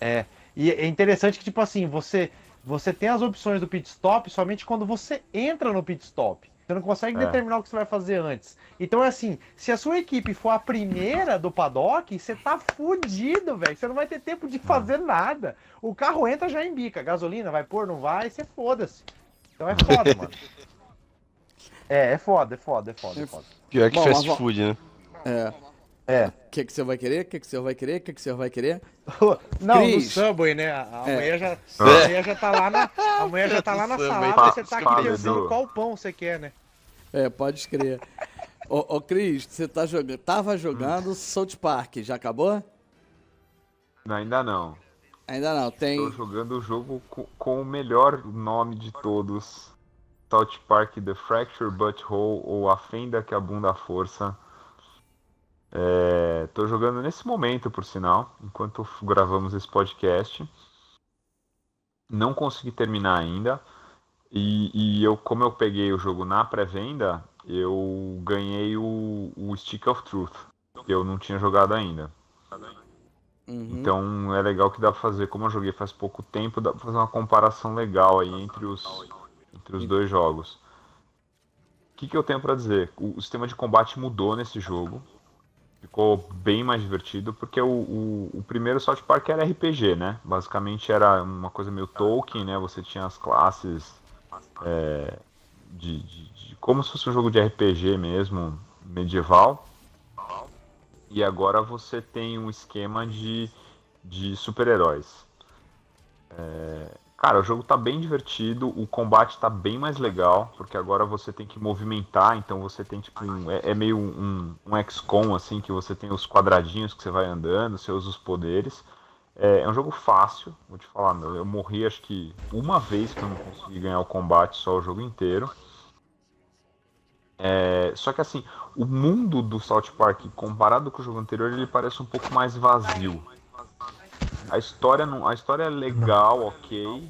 É. E é interessante que, tipo assim, você, você tem as opções do pit stop somente quando você entra no pit stop. Você não consegue é. determinar o que você vai fazer antes. Então é assim, se a sua equipe for a primeira do paddock, você tá fudido, velho. Você não vai ter tempo de hum. fazer nada. O carro entra já em bica. Gasolina, vai pôr, não vai, você foda-se. Então é foda, mano. É, é foda, é foda, é foda, é tipo, foda. Pior que Bom, fast food, né? É. É. O que, que o senhor vai querer? O que, que o senhor vai querer? O que, que o senhor vai querer? Não, Cris. no Subway, né? Amanhã, é. já, é. amanhã já tá lá na, amanhã já tá lá na salada pa, você tá aqui pensando qual pão você quer, né? É, pode escrever. ô, ô, Cris, você tá jogando, tava jogando South Park, já acabou? Não, ainda não. Ainda não, tem... Tô jogando o jogo com, com o melhor nome de todos. Touch Park The Fracture Butthole ou A Fenda que Abunda a Força. Estou é, jogando nesse momento, por sinal, enquanto gravamos esse podcast. Não consegui terminar ainda. E, e eu, como eu peguei o jogo na pré-venda, eu ganhei o, o, Stick of Truth, que eu não tinha jogado ainda. Uhum. Então é legal que dá pra fazer, como eu joguei faz pouco tempo, dá pra fazer uma comparação legal aí entre os, entre os dois jogos. O que, que eu tenho para dizer? O sistema de combate mudou nesse jogo. Ficou bem mais divertido, porque o, o, o primeiro South Park era RPG, né? Basicamente era uma coisa meio Tolkien, né? Você tinha as classes é, de, de, de, como se fosse um jogo de RPG mesmo, medieval. E agora você tem um esquema de, de super-heróis. É, Cara, o jogo tá bem divertido, o combate tá bem mais legal, porque agora você tem que movimentar, então você tem tipo um, é, é, meio um, um XCOM assim, que você tem os quadradinhos que você vai andando, você usa os poderes. É, é um jogo fácil, vou te falar, meu, eu morri acho que uma vez que eu não consegui ganhar o combate só o jogo inteiro. É, só que assim, o mundo do South Park comparado com o jogo anterior, ele parece um pouco mais vazio. A história, não, a história é legal, ok,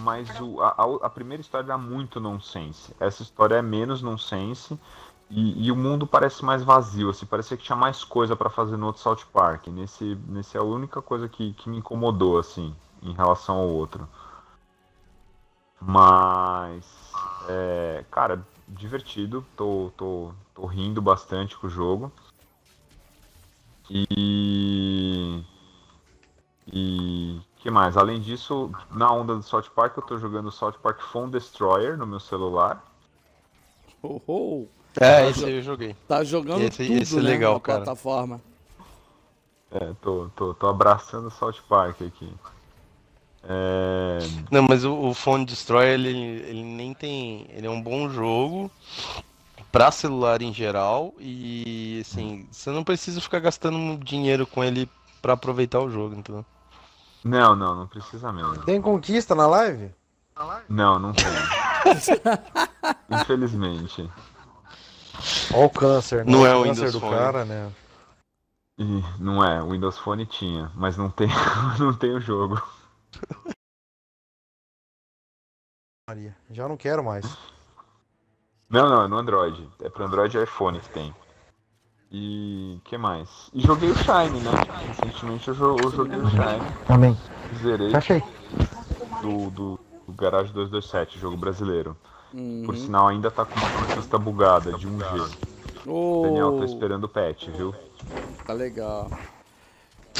mas o, a, a primeira história dá muito nonsense. Essa história é menos nonsense e, e o mundo parece mais vazio, assim, parecia que tinha mais coisa para fazer no outro South Park. Nesse, nesse é a única coisa que, que me incomodou, assim, em relação ao outro. Mas, é, cara, divertido, tô, tô, tô rindo bastante com o jogo. E e que mais? Além disso, na onda do South Park, eu tô jogando South Park Phone Destroyer no meu celular. Oh, oh. É, tá esse jo... eu joguei. Tá jogando esse, tudo, esse é né, legal, na cara. plataforma. É, tô, tô, tô abraçando o South Park aqui. É... Não, mas o, o Phone Destroyer, ele, ele nem tem... Ele é um bom jogo para celular em geral e, assim, você não precisa ficar gastando dinheiro com ele para aproveitar o jogo, então. Não, não, não precisa mesmo. Tem conquista na live? Na live? Não, não tem. Infelizmente. Olha o câncer, né? Não é o câncer Windows do Phone. cara, né? E não é, o Windows Phone tinha, mas não tem, não tem o jogo. Maria, já não quero mais. Não, não, é no Android. É pro Android e iPhone que tem. E que mais? E joguei o Shine, né? Recentemente eu, jo eu joguei o Shine. Também. Zerei. Já achei. Do, do, do Garage 227, jogo brasileiro. Uhum. Por sinal, ainda tá com uma conquista bugada de 1G. Oh. Daniel, tô tá esperando o patch, viu? Tá legal.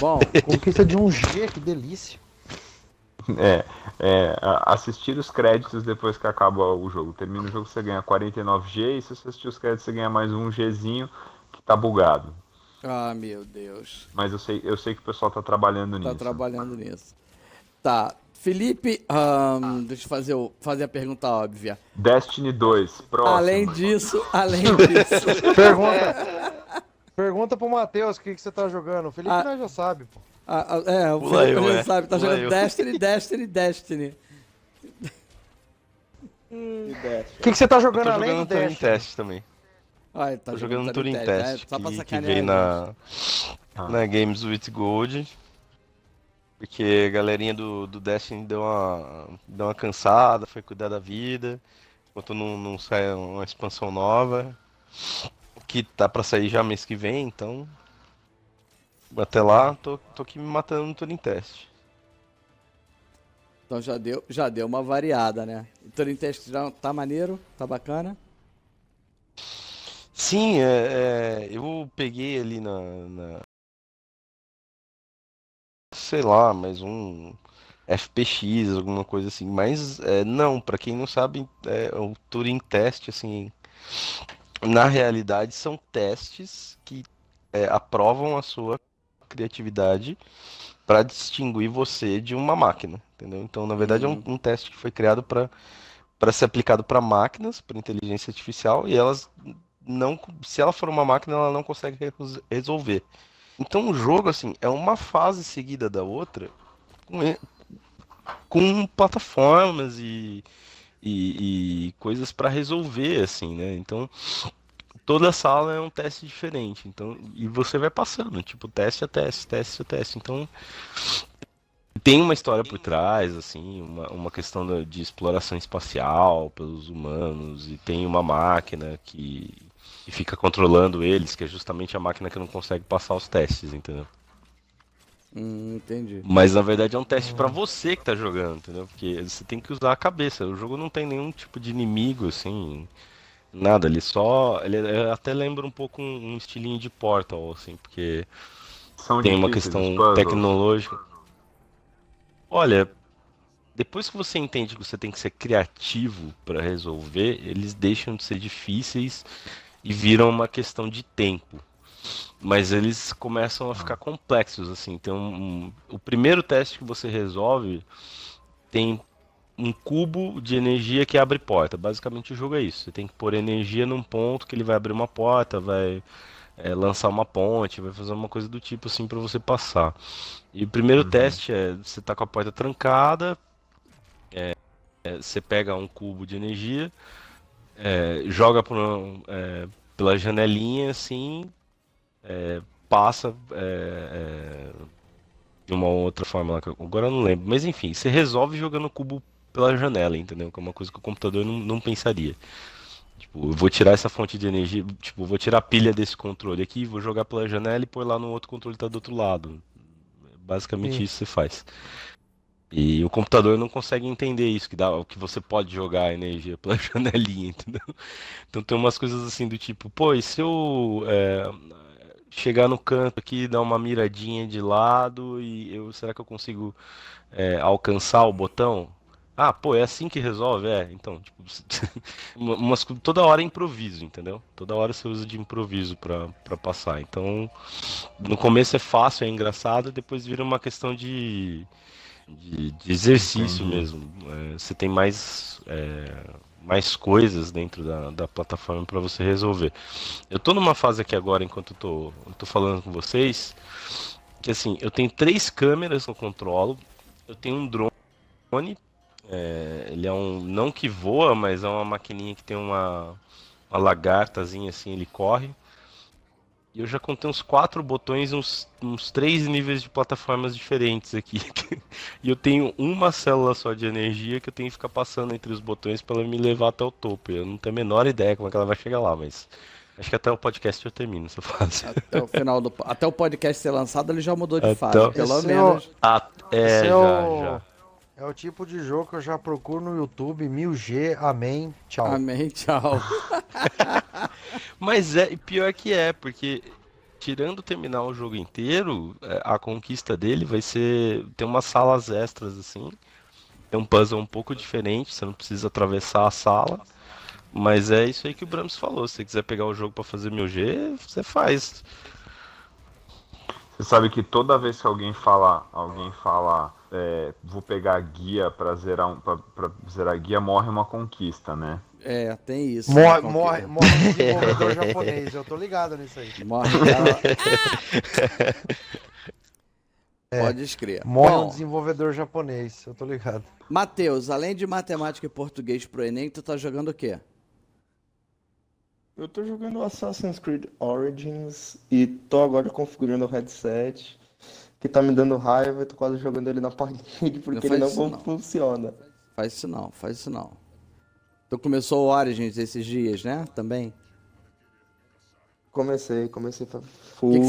Bom, conquista de 1G, que delícia. É, é, assistir os créditos depois que acaba o jogo. Termina o jogo, você ganha 49G, e se você assistir os créditos, você ganha mais um Gzinho tá bugado. Ah, meu Deus. Mas eu sei, eu sei que o pessoal tá trabalhando tá nisso. Tá trabalhando nisso. Tá. Felipe, um, deixa eu fazer, fazer a pergunta óbvia. Destiny 2, próximo. Além disso, além disso. pergunta, pergunta pro Matheus o que, que você tá jogando. O Felipe ah. já sabe, pô. Ah, ah, é, o Felipe já é. sabe, tá jogando Destiny, Destiny, Destiny. Hum. O que, que você tá jogando além do Destiny? Teste também. Olha, ah, tá Tô jogando, jogando Turing Test, né? que, que veio na, na Games with Gold. Porque a galerinha do, do Destiny deu uma, deu uma cansada, foi cuidar da vida. Enquanto não, não sai uma expansão nova. Que tá pra sair já mês que vem, então. Até lá, tô, tô aqui me matando no Turing Test. Então já deu, já deu uma variada, né? O Turing Test já tá maneiro, tá bacana. Sim, é, é, eu peguei ali na, na, Sei lá, mais um FPX, alguma coisa assim. Mas é, não, para quem não sabe, é, o Turing Test, assim. Na realidade, são testes que é, aprovam a sua criatividade para distinguir você de uma máquina, entendeu? Então, na verdade, uhum. é um, uhum. um teste que foi criado para para ser aplicado para máquinas, para inteligência artificial, e elas não, se ela for uma máquina, ela não consegue resolver. Então o jogo assim é uma fase seguida da outra com, com plataformas e, e, e coisas para resolver assim, né? Então toda sala é um teste diferente, então e você vai passando tipo teste a teste, teste a teste. Então tem uma história por trás, assim, uma, uma questão de exploração espacial pelos humanos, e tem uma máquina que, e fica controlando eles, que é justamente a máquina que não consegue passar os testes, entendeu? Hum, entendi. Mas na verdade é um teste hum. para você que tá jogando, entendeu? Porque você tem que usar a cabeça. O jogo não tem nenhum tipo de inimigo, assim. Nada, ele só. Ele até lembra um pouco um, um estilinho de Portal, assim, porque São tem uma questão tecnológica. Olha, depois que você entende que você tem que ser criativo para resolver, eles deixam de ser difíceis e viram uma questão de tempo. Mas eles começam a ficar complexos, assim. Então, um, o primeiro teste que você resolve tem um cubo de energia que abre porta. Basicamente o jogo é isso. Você tem que pôr energia num ponto que ele vai abrir uma porta, vai é, lançar uma ponte, vai fazer uma coisa do tipo assim para você passar. E o primeiro uhum. teste é você tá com a porta trancada, é, é, você pega um cubo de energia, é, joga por, é, pela janelinha assim, é, passa é, é, de uma outra forma lá que eu, agora eu não lembro. Mas enfim, você resolve jogando o cubo pela janela, entendeu? Que é uma coisa que o computador não, não pensaria. Tipo, eu vou tirar essa fonte de energia, tipo, vou tirar a pilha desse controle aqui, vou jogar pela janela e pôr lá no outro controle que tá do outro lado. Basicamente Sim. isso você faz. E o computador não consegue entender isso, que dá o que você pode jogar a energia pela janelinha, entendeu? Então tem umas coisas assim do tipo, pô, e se eu é, chegar no canto aqui, dar uma miradinha de lado e eu, será que eu consigo é, alcançar o botão? Ah, pô, é assim que resolve, é. Então, tipo, umas, toda hora é improviso, entendeu? Toda hora você usa de improviso para passar. Então, no começo é fácil, é engraçado, depois vira uma questão de de, de exercício Entendi. Uhum. mesmo. É, você tem mais, é, mais coisas dentro da, da plataforma para você resolver. Eu estou numa fase aqui agora, enquanto estou eu falando com vocês, que assim, eu tenho três câmeras no controlo, eu tenho um drone, é, ele é um, não que voa, mas é uma maquininha que tem uma, uma lagartazinha assim, ele corre. E eu já contei uns quatro botões, uns, uns três níveis de plataformas diferentes aqui. e eu tenho uma célula só de energia que eu tenho que ficar passando entre os botões para ela me levar até o topo. Eu não tenho a menor ideia como é que ela vai chegar lá, mas acho que até o podcast eu termino essa fase. Até o final do até o podcast ser lançado ele já mudou de fase, pelo é menos. Ah, é o... a... é, já, é o... já. É o tipo de jogo que eu já procuro no YouTube, 1000G, amém, tchau. Amém, tchau. Mas é pior que é, porque tirando terminar o jogo inteiro, é, a conquista dele vai ser tem umas salas extras assim. é um puzzle um pouco diferente, você não precisa atravessar a sala. Mas é isso aí que o Brams falou. Se você quiser pegar o jogo para fazer mil G, você faz. Você sabe que toda vez que alguém fala, alguém fala é, vou pegar a guia para zerar um, pra, pra zerar guia, morre uma conquista, né? É, tem isso. Morre, né? morre, morre um desenvolvedor japonês, eu tô ligado nisso aí. Morre. É, Pode escrever. Morre um desenvolvedor japonês, eu tô ligado. Matheus, além de matemática e português pro Enem, tu tá jogando o quê? Eu tô jogando Assassin's Creed Origins e tô agora configurando o headset que tá me dando raiva, e tô quase jogando ele na parede porque não ele não, sinal. funciona. Faz sinal, faz sinal. Tu então começou o Origins esses dias, né? Também? Comecei, comecei. Fui. Que que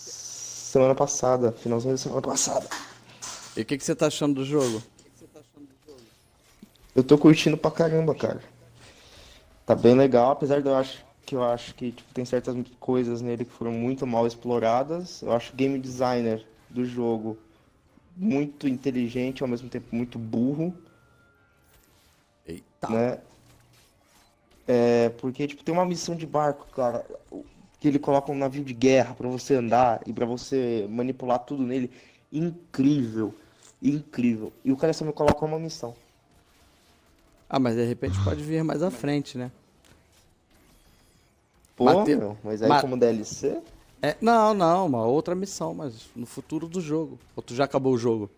cê... Semana passada, finalzinho da semana passada. E o que, que você tá achando do jogo? Eu tô curtindo pra caramba, cara. Tá bem legal, apesar de eu acho que eu acho que tipo, tem certas coisas nele que foram muito mal exploradas. Eu acho o game designer do jogo muito inteligente, ao mesmo tempo muito burro. Eita! Né? É, porque tipo, tem uma missão de barco, cara, que ele coloca um navio de guerra para você andar e para você manipular tudo nele. Incrível! Incrível. E o cara só me coloca uma missão. Ah, mas de repente pode vir mais à frente, né? Pô, Mate... meu, mas aí Ma... como DLC? É, não, não, uma outra missão, mas no futuro do jogo. Ou tu já acabou o jogo?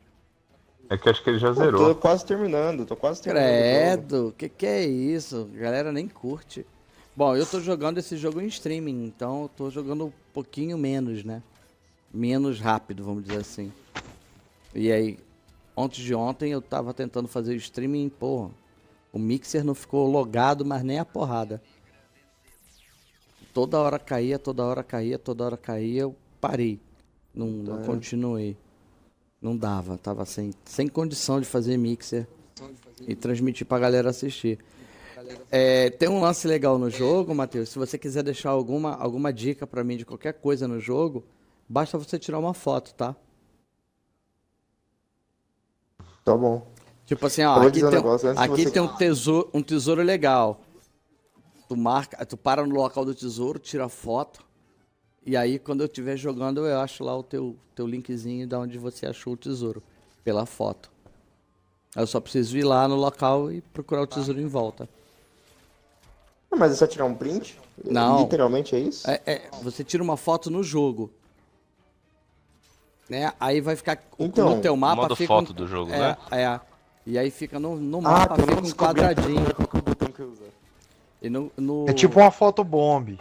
É que acho que ele já Pô, zerou. Tô quase terminando, tô quase terminando. Credo, que que é isso? galera nem curte. Bom, eu tô jogando esse jogo em streaming, então eu tô jogando um pouquinho menos, né? Menos rápido, vamos dizer assim. E aí, antes de ontem eu tava tentando fazer o streaming, porra. O mixer não ficou logado, mas nem a porrada toda hora caía, toda hora caía, toda hora caía, eu parei. Não, é. continuei. Não dava, tava sem, sem condição de fazer mixer de fazer e mixer. transmitir pra galera assistir. É, tem um lance legal no jogo, Matheus. Se você quiser deixar alguma, alguma dica para mim de qualquer coisa no jogo, basta você tirar uma foto, tá? Tá bom. Tipo assim, ó, aqui tem, um, aqui tem um, tesouro, um tesouro legal tu marca, tu para no local do tesouro, tira foto. E aí, quando eu estiver jogando, eu acho lá o teu, teu linkzinho de onde você achou o tesouro, pela foto. Eu só preciso ir lá no local e procurar o tá. tesouro em volta. Mas é só tirar um print? Não. Literalmente é isso? É, é, você tira uma foto no jogo. Né? Aí vai ficar então, no teu mapa. Modo fica foto um, do jogo, é, né? É. E aí fica no, no ah, mapa, ah, fica um quadradinho. Qual que é o botão que eu usar? No, no... É tipo uma fotobomb.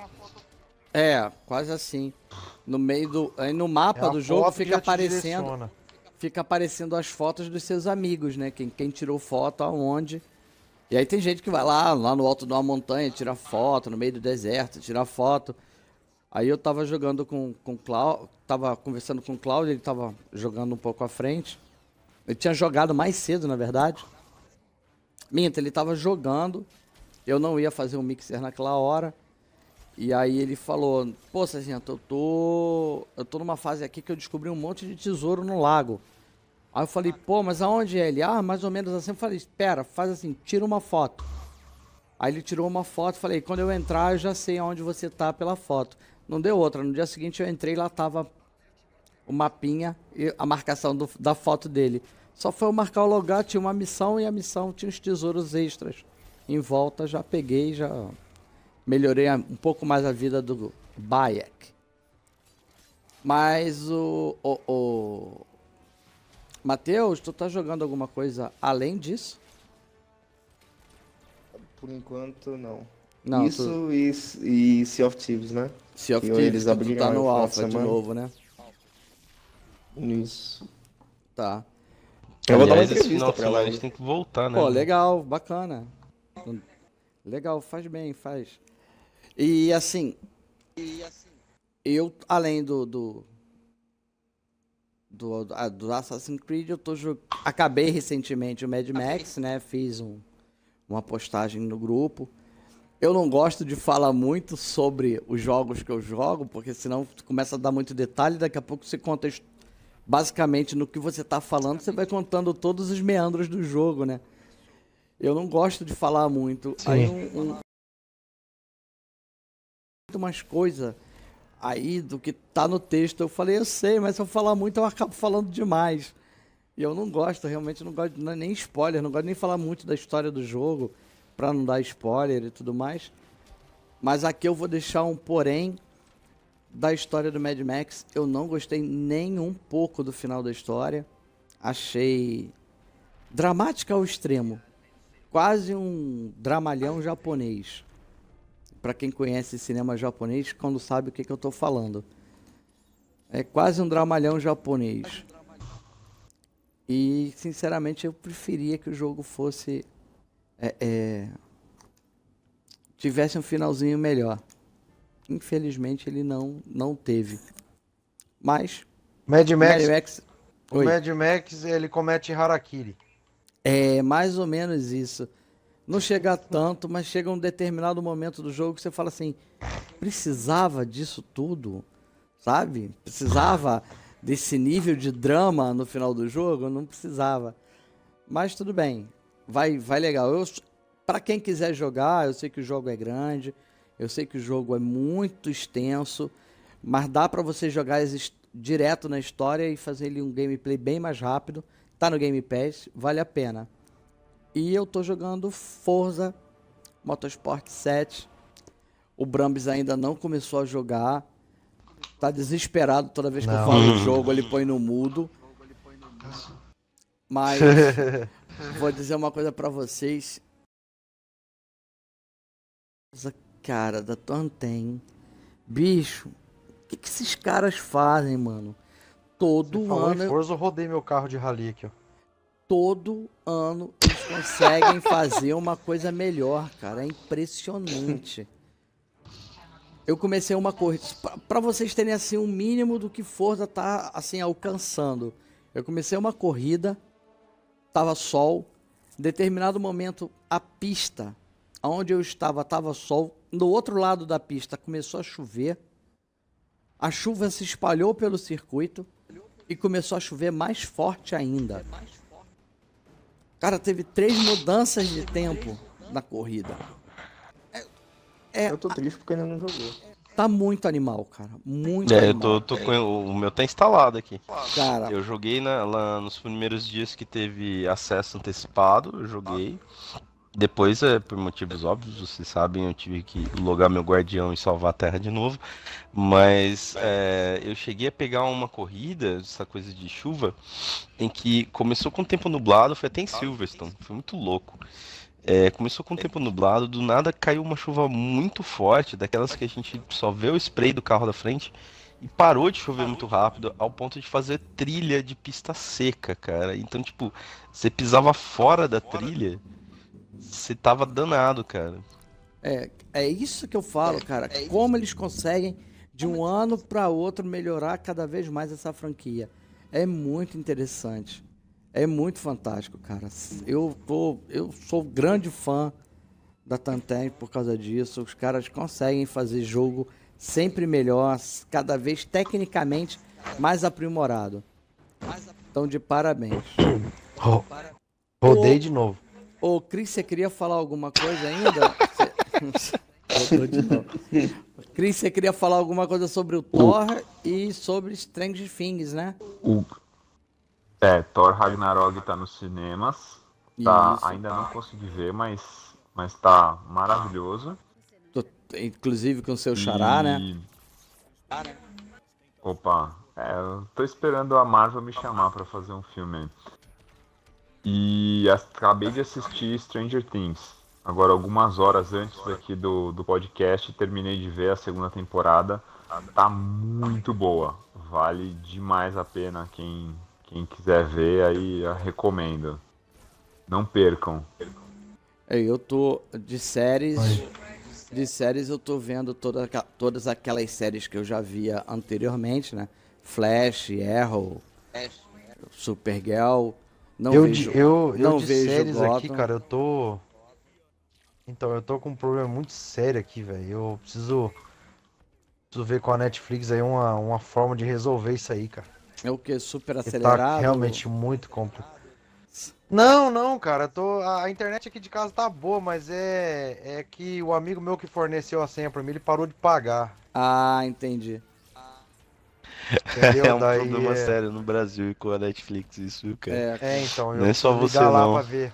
É, quase assim. No meio do. Aí no mapa é do jogo fica aparecendo. Fica aparecendo as fotos dos seus amigos, né? Quem, quem tirou foto aonde. E aí tem gente que vai lá, lá no alto de uma montanha, tira foto, no meio do deserto, tira foto. Aí eu tava jogando com, com o Cláudio, tava conversando com o Cláudio, ele tava jogando um pouco à frente. Ele tinha jogado mais cedo, na verdade. Minta, ele tava jogando. Eu não ia fazer um mixer naquela hora. E aí ele falou: Pô, Cezinha, eu tô, eu tô numa fase aqui que eu descobri um monte de tesouro no lago. Aí eu falei: Pô, mas aonde é ele? Ah, mais ou menos assim. Eu falei: Espera, faz assim, tira uma foto. Aí ele tirou uma foto, falei: Quando eu entrar, eu já sei aonde você tá pela foto. Não deu outra. No dia seguinte eu entrei, lá tava o mapinha e a marcação do, da foto dele. Só foi eu marcar o lugar, tinha uma missão e a missão tinha os tesouros extras em volta já peguei, já melhorei um pouco mais a vida do Bayek. Mas o, o, o... Matheus, tu tá jogando alguma coisa além disso? Por enquanto, não. não isso tu... e, e Sea of Thieves, né? Sea of Thieves, eles tu tá no Alpha de novo, né? Isso. Tá. Eu vou Aliás, dar uma entrevista pra lá. A gente tem que voltar, né? Pô, legal, bacana legal, faz bem, faz. E assim, e assim, eu, além do, do do, do Assassin's Creed, eu tô acabei recentemente o Mad Max, né? Fiz um, uma postagem no grupo. Eu não gosto de falar muito sobre os jogos que eu jogo, porque senão começa a dar muito detalhe, daqui a pouco você conta basicamente no que você tá falando, você vai contando todos os meandros do jogo, né? Eu não gosto de falar muito. Sim. Aí um, um, muito mais coisa aí do que tá no texto. Eu falei, eu sei, mas se eu falar muito, eu acabo falando demais. E eu não gosto, realmente não gosto é nem spoiler, não gosto nem falar muito da história do jogo, para não dar spoiler e tudo mais. Mas aqui eu vou deixar um porém da história do Mad Max. Eu não gostei nem um pouco do final da história. Achei dramática ao extremo quase um dramalhão japonês. Para quem conhece cinema japonês, quando sabe o que, que eu estou falando. É quase um dramalhão japonês. E, sinceramente, eu preferia que o jogo fosse. É, é, tivesse um finalzinho melhor. Infelizmente, ele não, não teve. Mas. Mad Max. Mad Max o Mad Max, ele comete harakiri. É, mais ou menos isso. Não chega tanto, mas chega um determinado momento do jogo que você fala assim: precisava disso tudo? Sabe? Precisava desse nível de drama no final do jogo? Não precisava. Mas tudo bem. Vai, vai legal. Eu, para quem quiser jogar, eu sei que o jogo é grande, eu sei que o jogo é muito extenso, mas dá para você jogar direto na história e fazer ele um gameplay bem mais rápido Tá no Game Pass, vale a pena. E eu tô jogando Forza Motorsport 7. O Brambis ainda não começou a jogar. Tá desesperado toda vez que não. eu falo o jogo, ele põe no mudo. Mas vou dizer uma coisa para vocês. Essa cara da Tanten. Bicho, o que, que esses caras fazem, mano? Todo Você ano. Em Forza, eu rodei meu carro de rally aqui, ó. Todo ano eles conseguem fazer uma coisa melhor, cara. É impressionante. Eu comecei uma corrida. para vocês terem assim um mínimo do que Forza tá assim alcançando. Eu comecei uma corrida, tava sol. Em determinado momento, a pista onde eu estava tava sol. No outro lado da pista começou a chover. A chuva se espalhou pelo circuito e começou a chover mais forte ainda. Cara, teve três mudanças de tempo na corrida. É, é, eu tô triste porque ainda não jogou. Tá muito animal, cara. Muito é, animal. Eu tô, tô com, o meu tá instalado aqui. Cara. Eu joguei na, lá nos primeiros dias que teve acesso antecipado, eu joguei. Ah. Depois, é, por motivos óbvios, vocês sabem, eu tive que logar meu guardião e salvar a terra de novo. Mas é, eu cheguei a pegar uma corrida, essa coisa de chuva, em que começou com o tempo nublado, foi até em tá. Silverstone, foi muito louco. É, começou com o tempo nublado, do nada caiu uma chuva muito forte, daquelas que a gente só vê o spray do carro da frente. E parou de chover muito rápido, ao ponto de fazer trilha de pista seca, cara. Então, tipo, você pisava fora da trilha você tava danado, cara. É, é isso que eu falo, é, cara. É Como eles conseguem, de um ano para outro, melhorar cada vez mais essa franquia. É muito interessante. É muito fantástico, cara. Eu, tô, eu sou grande fã da Tantan por causa disso. Os caras conseguem fazer jogo sempre melhor, cada vez tecnicamente mais aprimorado. Então, de parabéns. Rodei de novo. Ô, Cris, você queria falar alguma coisa ainda? Cris, você queria falar alguma coisa sobre o Thor o... e sobre Strange Things, né? O... É, Thor Ragnarok tá nos cinemas. Tá, ainda não consegui ver, mas, mas tá maravilhoso. Tô, inclusive com o seu xará, e... né? Opa, é, tô esperando a Marvel me chamar para fazer um filme aí. E acabei de assistir Stranger Things. Agora, algumas horas antes aqui do, do podcast, terminei de ver a segunda temporada. Tá muito boa. Vale demais a pena quem, quem quiser ver, aí recomendo. Não percam. É, eu tô de séries. De séries eu tô vendo toda, todas aquelas séries que eu já via anteriormente, né? Flash, Arrow, Supergirl. Não eu, vejo. Eu, eu não de vejo séries Gotham. aqui, cara, eu tô. Então, eu tô com um problema muito sério aqui, velho. Eu preciso. Preciso ver com a Netflix aí uma, uma forma de resolver isso aí, cara. É o que? Super tá acelerado? Tá realmente muito complicado. Não, não, cara. Tô... A internet aqui de casa tá boa, mas é... é que o amigo meu que forneceu a senha pra mim, ele parou de pagar. Ah, entendi. Entendeu? É um Daí, problema é sério no Brasil e com a Netflix isso, viu, cara? É, é então, eu não é só você ligar não. lá pra ver.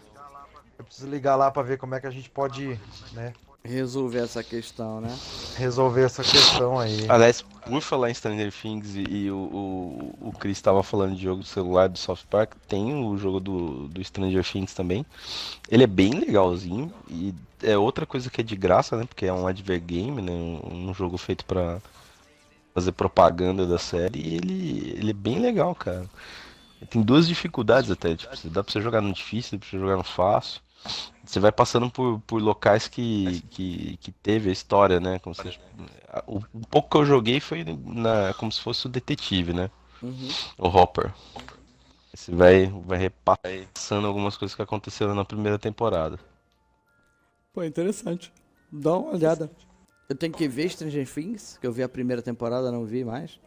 Eu preciso ligar lá pra ver como é que a gente pode, né? Resolver essa questão, né? Resolver essa questão aí. Aliás, por falar em Stranger Things e, e o, o, o Chris estava falando de jogo do celular do Soft Park, tem o jogo do, do Stranger Things também. Ele é bem legalzinho e é outra coisa que é de graça, né? Porque é um adver game, né? Um, um jogo feito para fazer propaganda da série e ele, ele é bem legal, cara. Tem duas dificuldades até, tipo, dá pra você jogar no difícil, dá pra você jogar no fácil. Você vai passando por, por locais que, que, que teve a história, né? Como se, o, o pouco que eu joguei foi na, como se fosse o detetive, né? Uhum. O Hopper. Você vai, vai repassando algumas coisas que aconteceram na primeira temporada. Pô, interessante. Dá uma olhada. Eu tenho que ver Stranger Things, que eu vi a primeira temporada, não vi mais.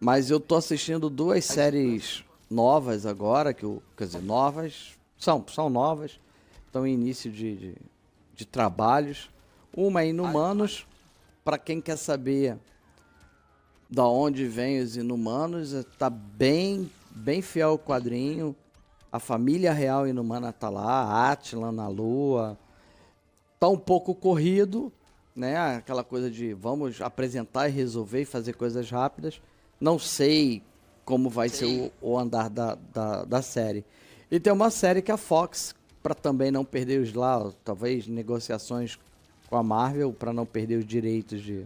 Mas eu tô assistindo duas séries novas agora, que eu, quer dizer, novas, são, são novas, estão em início de, de, de trabalhos. Uma é Inumanos, para quem quer saber da onde vem os Inumanos, tá bem, bem fiel o quadrinho. A família real inumana tá lá, Atlan na lua. Tá um pouco corrido, né? Aquela coisa de vamos apresentar e resolver e fazer coisas rápidas. Não sei como vai Sim. ser o, o andar da, da, da, série. E tem uma série que é a Fox, para também não perder os lá, talvez negociações com a Marvel, para não perder os direitos de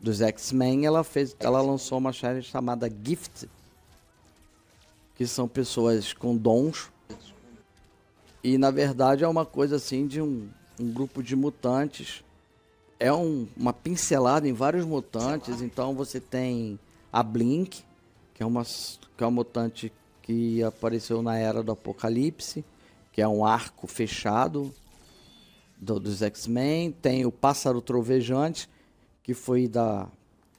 dos X-Men, ela fez, ela lançou uma série chamada Gift, que são pessoas com dons. E na verdade é uma coisa assim de um, um grupo de mutantes é um, uma pincelada em vários mutantes. Então você tem a Blink, que é uma que é um mutante que apareceu na era do Apocalipse, que é um arco fechado do, dos X-Men. Tem o Pássaro Trovejante, que foi da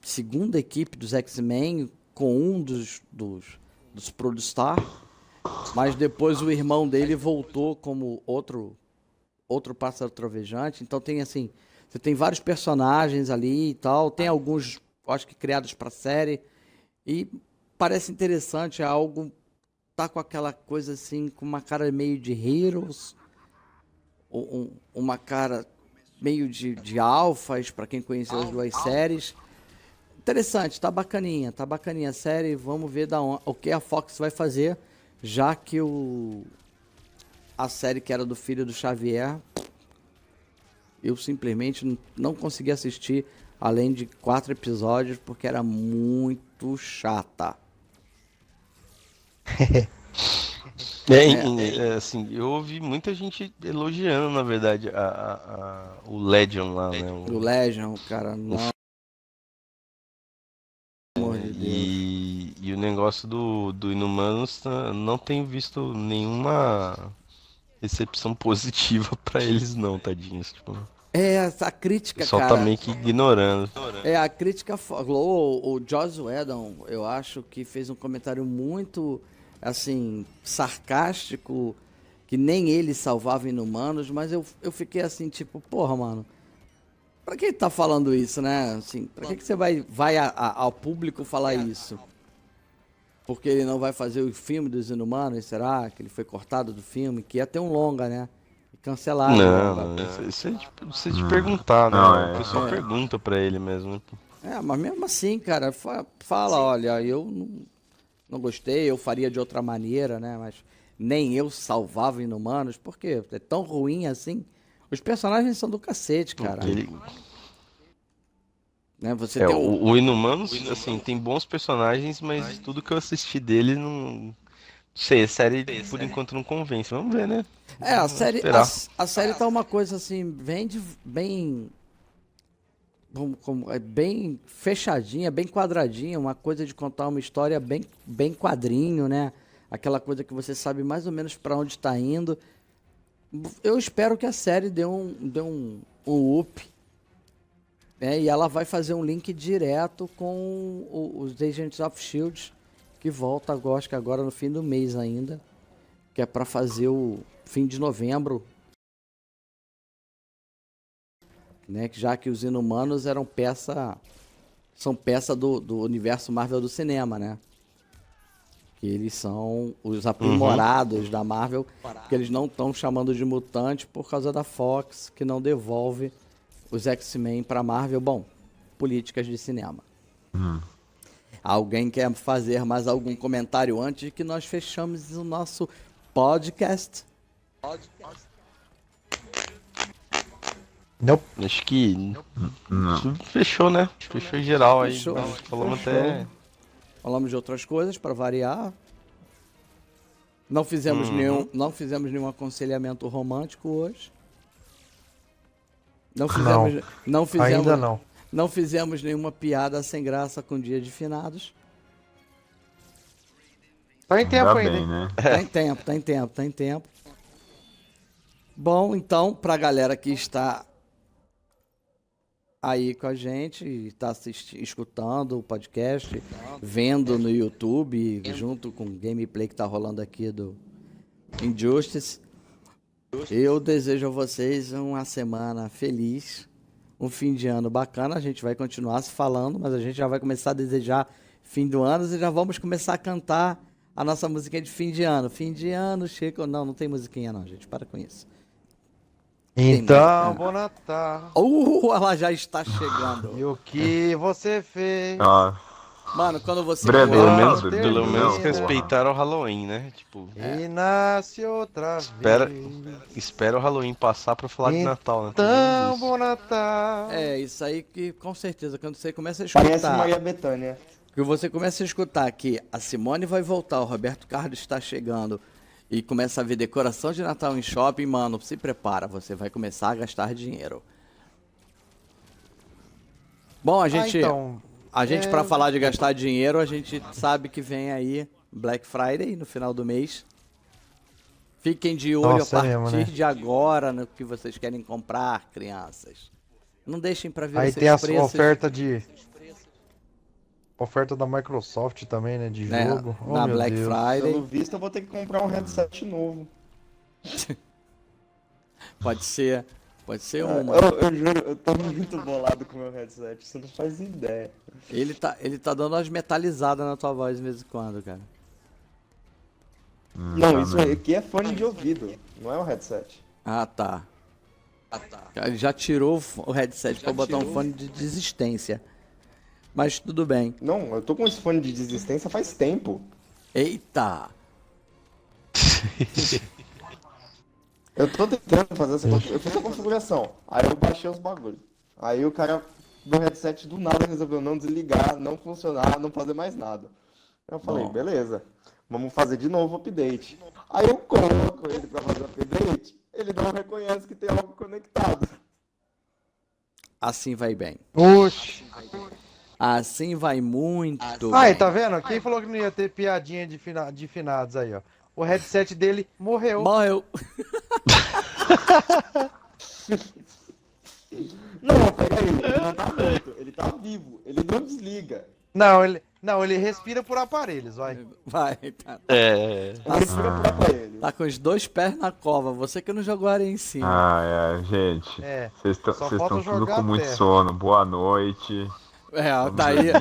segunda equipe dos X-Men com um dos dos dos Prodestar, mas depois o irmão dele voltou como outro outro pássaro trovejante. Então tem assim, você tem vários personagens ali e tal. Tem ah. alguns, acho que criados para série. E parece interessante, é algo tá com aquela coisa assim, com uma cara meio de Heroes, um, uma cara meio de, de alfas, para quem conheceu as duas séries. Interessante, tá bacaninha, tá bacaninha a série. Vamos ver da onde, o que a Fox vai fazer, já que o a série que era do filho do Xavier eu simplesmente não consegui assistir além de quatro episódios porque era muito chata. É, é, é, é, assim, eu ouvi muita gente elogiando, na verdade, a, a, a o Legion lá, né? O, o Legion, cara, O... É, e, e o negócio do, do Inumanos tá, não tenho visto nenhuma recepção positiva para eles não, tadinhos. Tipo... É, a crítica, Só cara. Só tá meio que ignorando. É, a crítica falou, o, o Joss Whedon, eu acho que fez um comentário muito, assim, sarcástico, que nem ele salvava inumanos, mas eu, eu fiquei assim, tipo, porra, mano, pra que ele tá falando isso, né? Assim, pra que, que você vai, vai a, a, ao público falar é. isso? porque ele não vai fazer o filme dos Inumanos, será? Que ele foi cortado do filme, que ia é ter um longa, né? Cancelado. Não, né? isso é de, isso é de hum. perguntar, né? Não, é. O pessoal é. pergunta pra ele mesmo. É, mas mesmo assim, cara, fala, Sim. olha, eu não, não gostei, eu faria de outra maneira, né? Mas nem eu salvava Inumanos, porque é tão ruim assim. Os personagens são do cacete, cara. Ele, né? Você é, tem o, o Inumanos, o, Inumanos, assim, tem bons personagens, mas Ai. tudo que eu assisti dele não. Sei, a série Sei, por série. enquanto não convence. Vamos ver, né? É, a série, a, a, série tá uma coisa assim, bem. bem como, é bem fechadinha, bem quadradinha, uma coisa de contar uma história bem, bem quadrinho, né? Aquela coisa que você sabe mais ou menos para onde está indo. Eu espero que a série dê um, dê um, um up né? e ela vai fazer um link direto com os Agents of Shield, que volta agora, acho que agora no fim do mês ainda, que é para fazer o fim de novembro. Né, já que os inumanos eram peça são peça do, do universo Marvel do cinema, né? Que eles são os aprimorados uhum. da Marvel, que eles não estão chamando de mutante por causa da Fox, que não devolve os X-Men para Marvel, bom, políticas de cinema. Hum. Alguém quer fazer mais algum comentário antes de que nós fechamos o nosso podcast? Podcast. Nope. Acho que. Não. Fechou, né? Fechou em geral Fechou. aí. Falamos Fechou. até. Falamos de outras coisas para variar. Não fizemos, uhum. nenhum, não fizemos nenhum aconselhamento romântico hoje. Não fizemos, não, não fizemos, ainda não. Não fizemos nenhuma piada sem graça com o dia de finados. Tá em tempo ainda. Bem, né? Tá em tempo, tá em tempo, tá em tempo. Bom, então, pra galera que está aí com a gente, está escutando o podcast, vendo no YouTube, junto com o gameplay que tá rolando aqui do Injustice. Eu desejo a vocês uma semana feliz, um fim de ano bacana. A gente vai continuar se falando, mas a gente já vai começar a desejar fim do ano e já vamos começar a cantar a nossa musiquinha de fim de ano. Fim de ano, Chico. Não, não tem musiquinha, não, gente. Para com isso. Então, né? bom Natal. Uh, ela já está chegando. E o que você fez? Ah. Mano, quando você. Brando, pelo menos, pelo né? menos respeitaram o Halloween, né? Tipo. É. é. E nasce outra vez. Espera, espera o Halloween passar pra falar então, de Natal, né? É Tão bom Natal. É, isso aí que com certeza, quando você começa a escutar. Maria Bethânia. Que você começa a escutar que a Simone vai voltar, o Roberto Carlos está chegando e começa a ver decoração de Natal em shopping, mano, se prepara, você vai começar a gastar dinheiro. Bom, a ah, gente. Ah, então. A gente, é... para falar de gastar dinheiro, a gente sabe que vem aí Black Friday no final do mês. Fiquem de olho Nossa, a é partir mesmo, né? de agora no que vocês querem comprar, crianças. Não deixem para ver Aí tem a preços. oferta de oferta da Microsoft também, né, de né, jogo. Oh, na Black Deus. Friday. Pelo visto eu vou ter que comprar um headset novo. Pode ser. Pode ser ah, uma. Eu, eu, juro, eu tô muito bolado com o meu headset, você não faz ideia. Ele tá, ele tá dando umas metalizadas na tua voz de vez em quando, cara. Hum, não, tá isso mesmo. aqui é fone de ouvido, não é um headset. Ah, tá. Ah, tá. Ele já tirou o headset já pra botar tirou? um fone de desistência. Mas tudo bem. Não, eu tô com esse fone de desistência faz tempo. Eita! Eu tô tentando fazer essa configuração. Eu fiz configuração, aí eu baixei os bagulhos. Aí o cara do headset do nada resolveu não desligar, não funcionar, não fazer mais nada. Eu falei, Bom. beleza, vamos fazer de novo o update. Aí eu coloco ele pra fazer o update, ele não reconhece que tem algo conectado. Assim vai bem. Oxi. Assim vai muito. Assim aí, tá vendo? Quem falou que não ia ter piadinha de, fina... de finados aí, ó? O headset dele morreu. Morreu. Não, peraí, ele não tá morto, ele tá vivo, ele não desliga. Não, ele, não, ele respira por aparelhos, vai. Vai, tá. É. respira por ah. aparelhos. Tá com os dois pés na cova, você que não jogou areia em cima. Ah, é, gente. É. Vocês estão tudo com muito terra. sono. Boa noite. É, tá aí.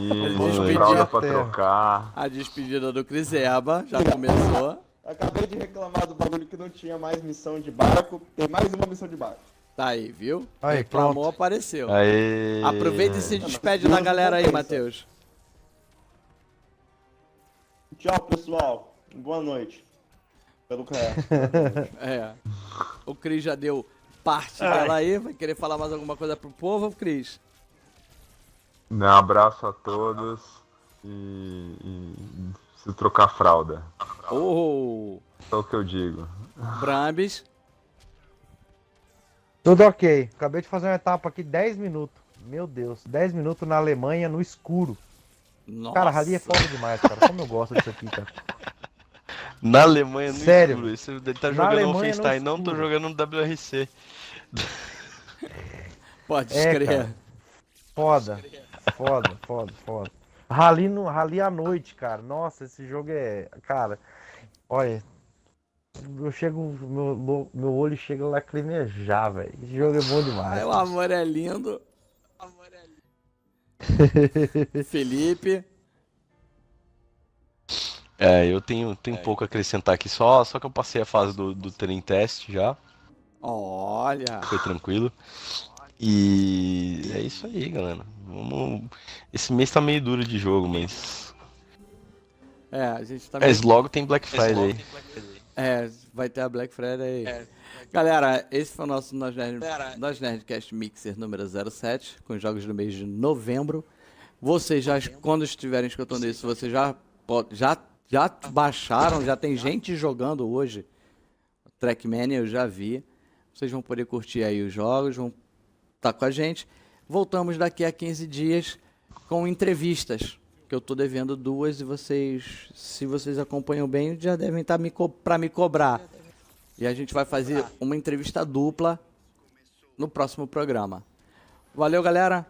Despedida, trocar. A despedida do Criseba já começou. Acabei de reclamar do bagulho que não tinha mais missão de barco. Tem mais uma missão de barco. Tá aí, viu? Aí, Reclamou, pronto. apareceu. Aí. Aproveita e se despede da galera aí, Matheus. Tchau, pessoal. Boa noite. Pelo é. é. O Cris já deu parte Ai. dela aí. Vai querer falar mais alguma coisa pro povo, Cris? Um abraço a todos. e, e Preciso trocar a fralda. Oh! É o que eu digo. Brabis. Tudo ok. Acabei de fazer uma etapa aqui, 10 minutos. Meu Deus, 10 minutos na Alemanha no escuro. É Nossa. Cara, rally é foda demais, cara. Como eu gosto disso aqui, cara. Na Alemanha no Sério? escuro. Esse, ele tá jogando um freestyle, não tô jogando no WRC. Pode é, crer. Foda, foda, foda, foda. Rally, no, rally à noite, cara. Nossa, esse jogo é. Cara, olha. Eu chego, meu, meu olho chega lá lacrimejar, velho. Esse jogo é bom demais. o amor é lindo. O amor é lindo. Felipe. É, eu tenho, tenho é. pouco a acrescentar aqui, só, só que eu passei a fase do, do trem teste já. Olha! Foi tranquilo. E é isso aí, galera. Vamos... Esse mês tá meio duro de jogo, mas. É, a gente tá. É, meio... logo tem Black Friday. É, vai ter a Black Friday. É. Galera, esse foi o nosso Nós, Nerd... Nós Nerdcast Mixer número 07, com jogos do mês de novembro. Vocês já, quando estiverem escutando isso, vocês já, já, já baixaram, já tem gente jogando hoje. Trackmania eu já vi. Vocês vão poder curtir aí os jogos, vão estar tá com a gente. Voltamos daqui a 15 dias com entrevistas, que eu estou devendo duas e vocês, se vocês acompanham bem, já devem estar tá para me cobrar. E a gente vai fazer uma entrevista dupla no próximo programa. Valeu, galera.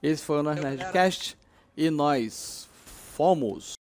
Esse foi o Nós Nerdcast e nós fomos.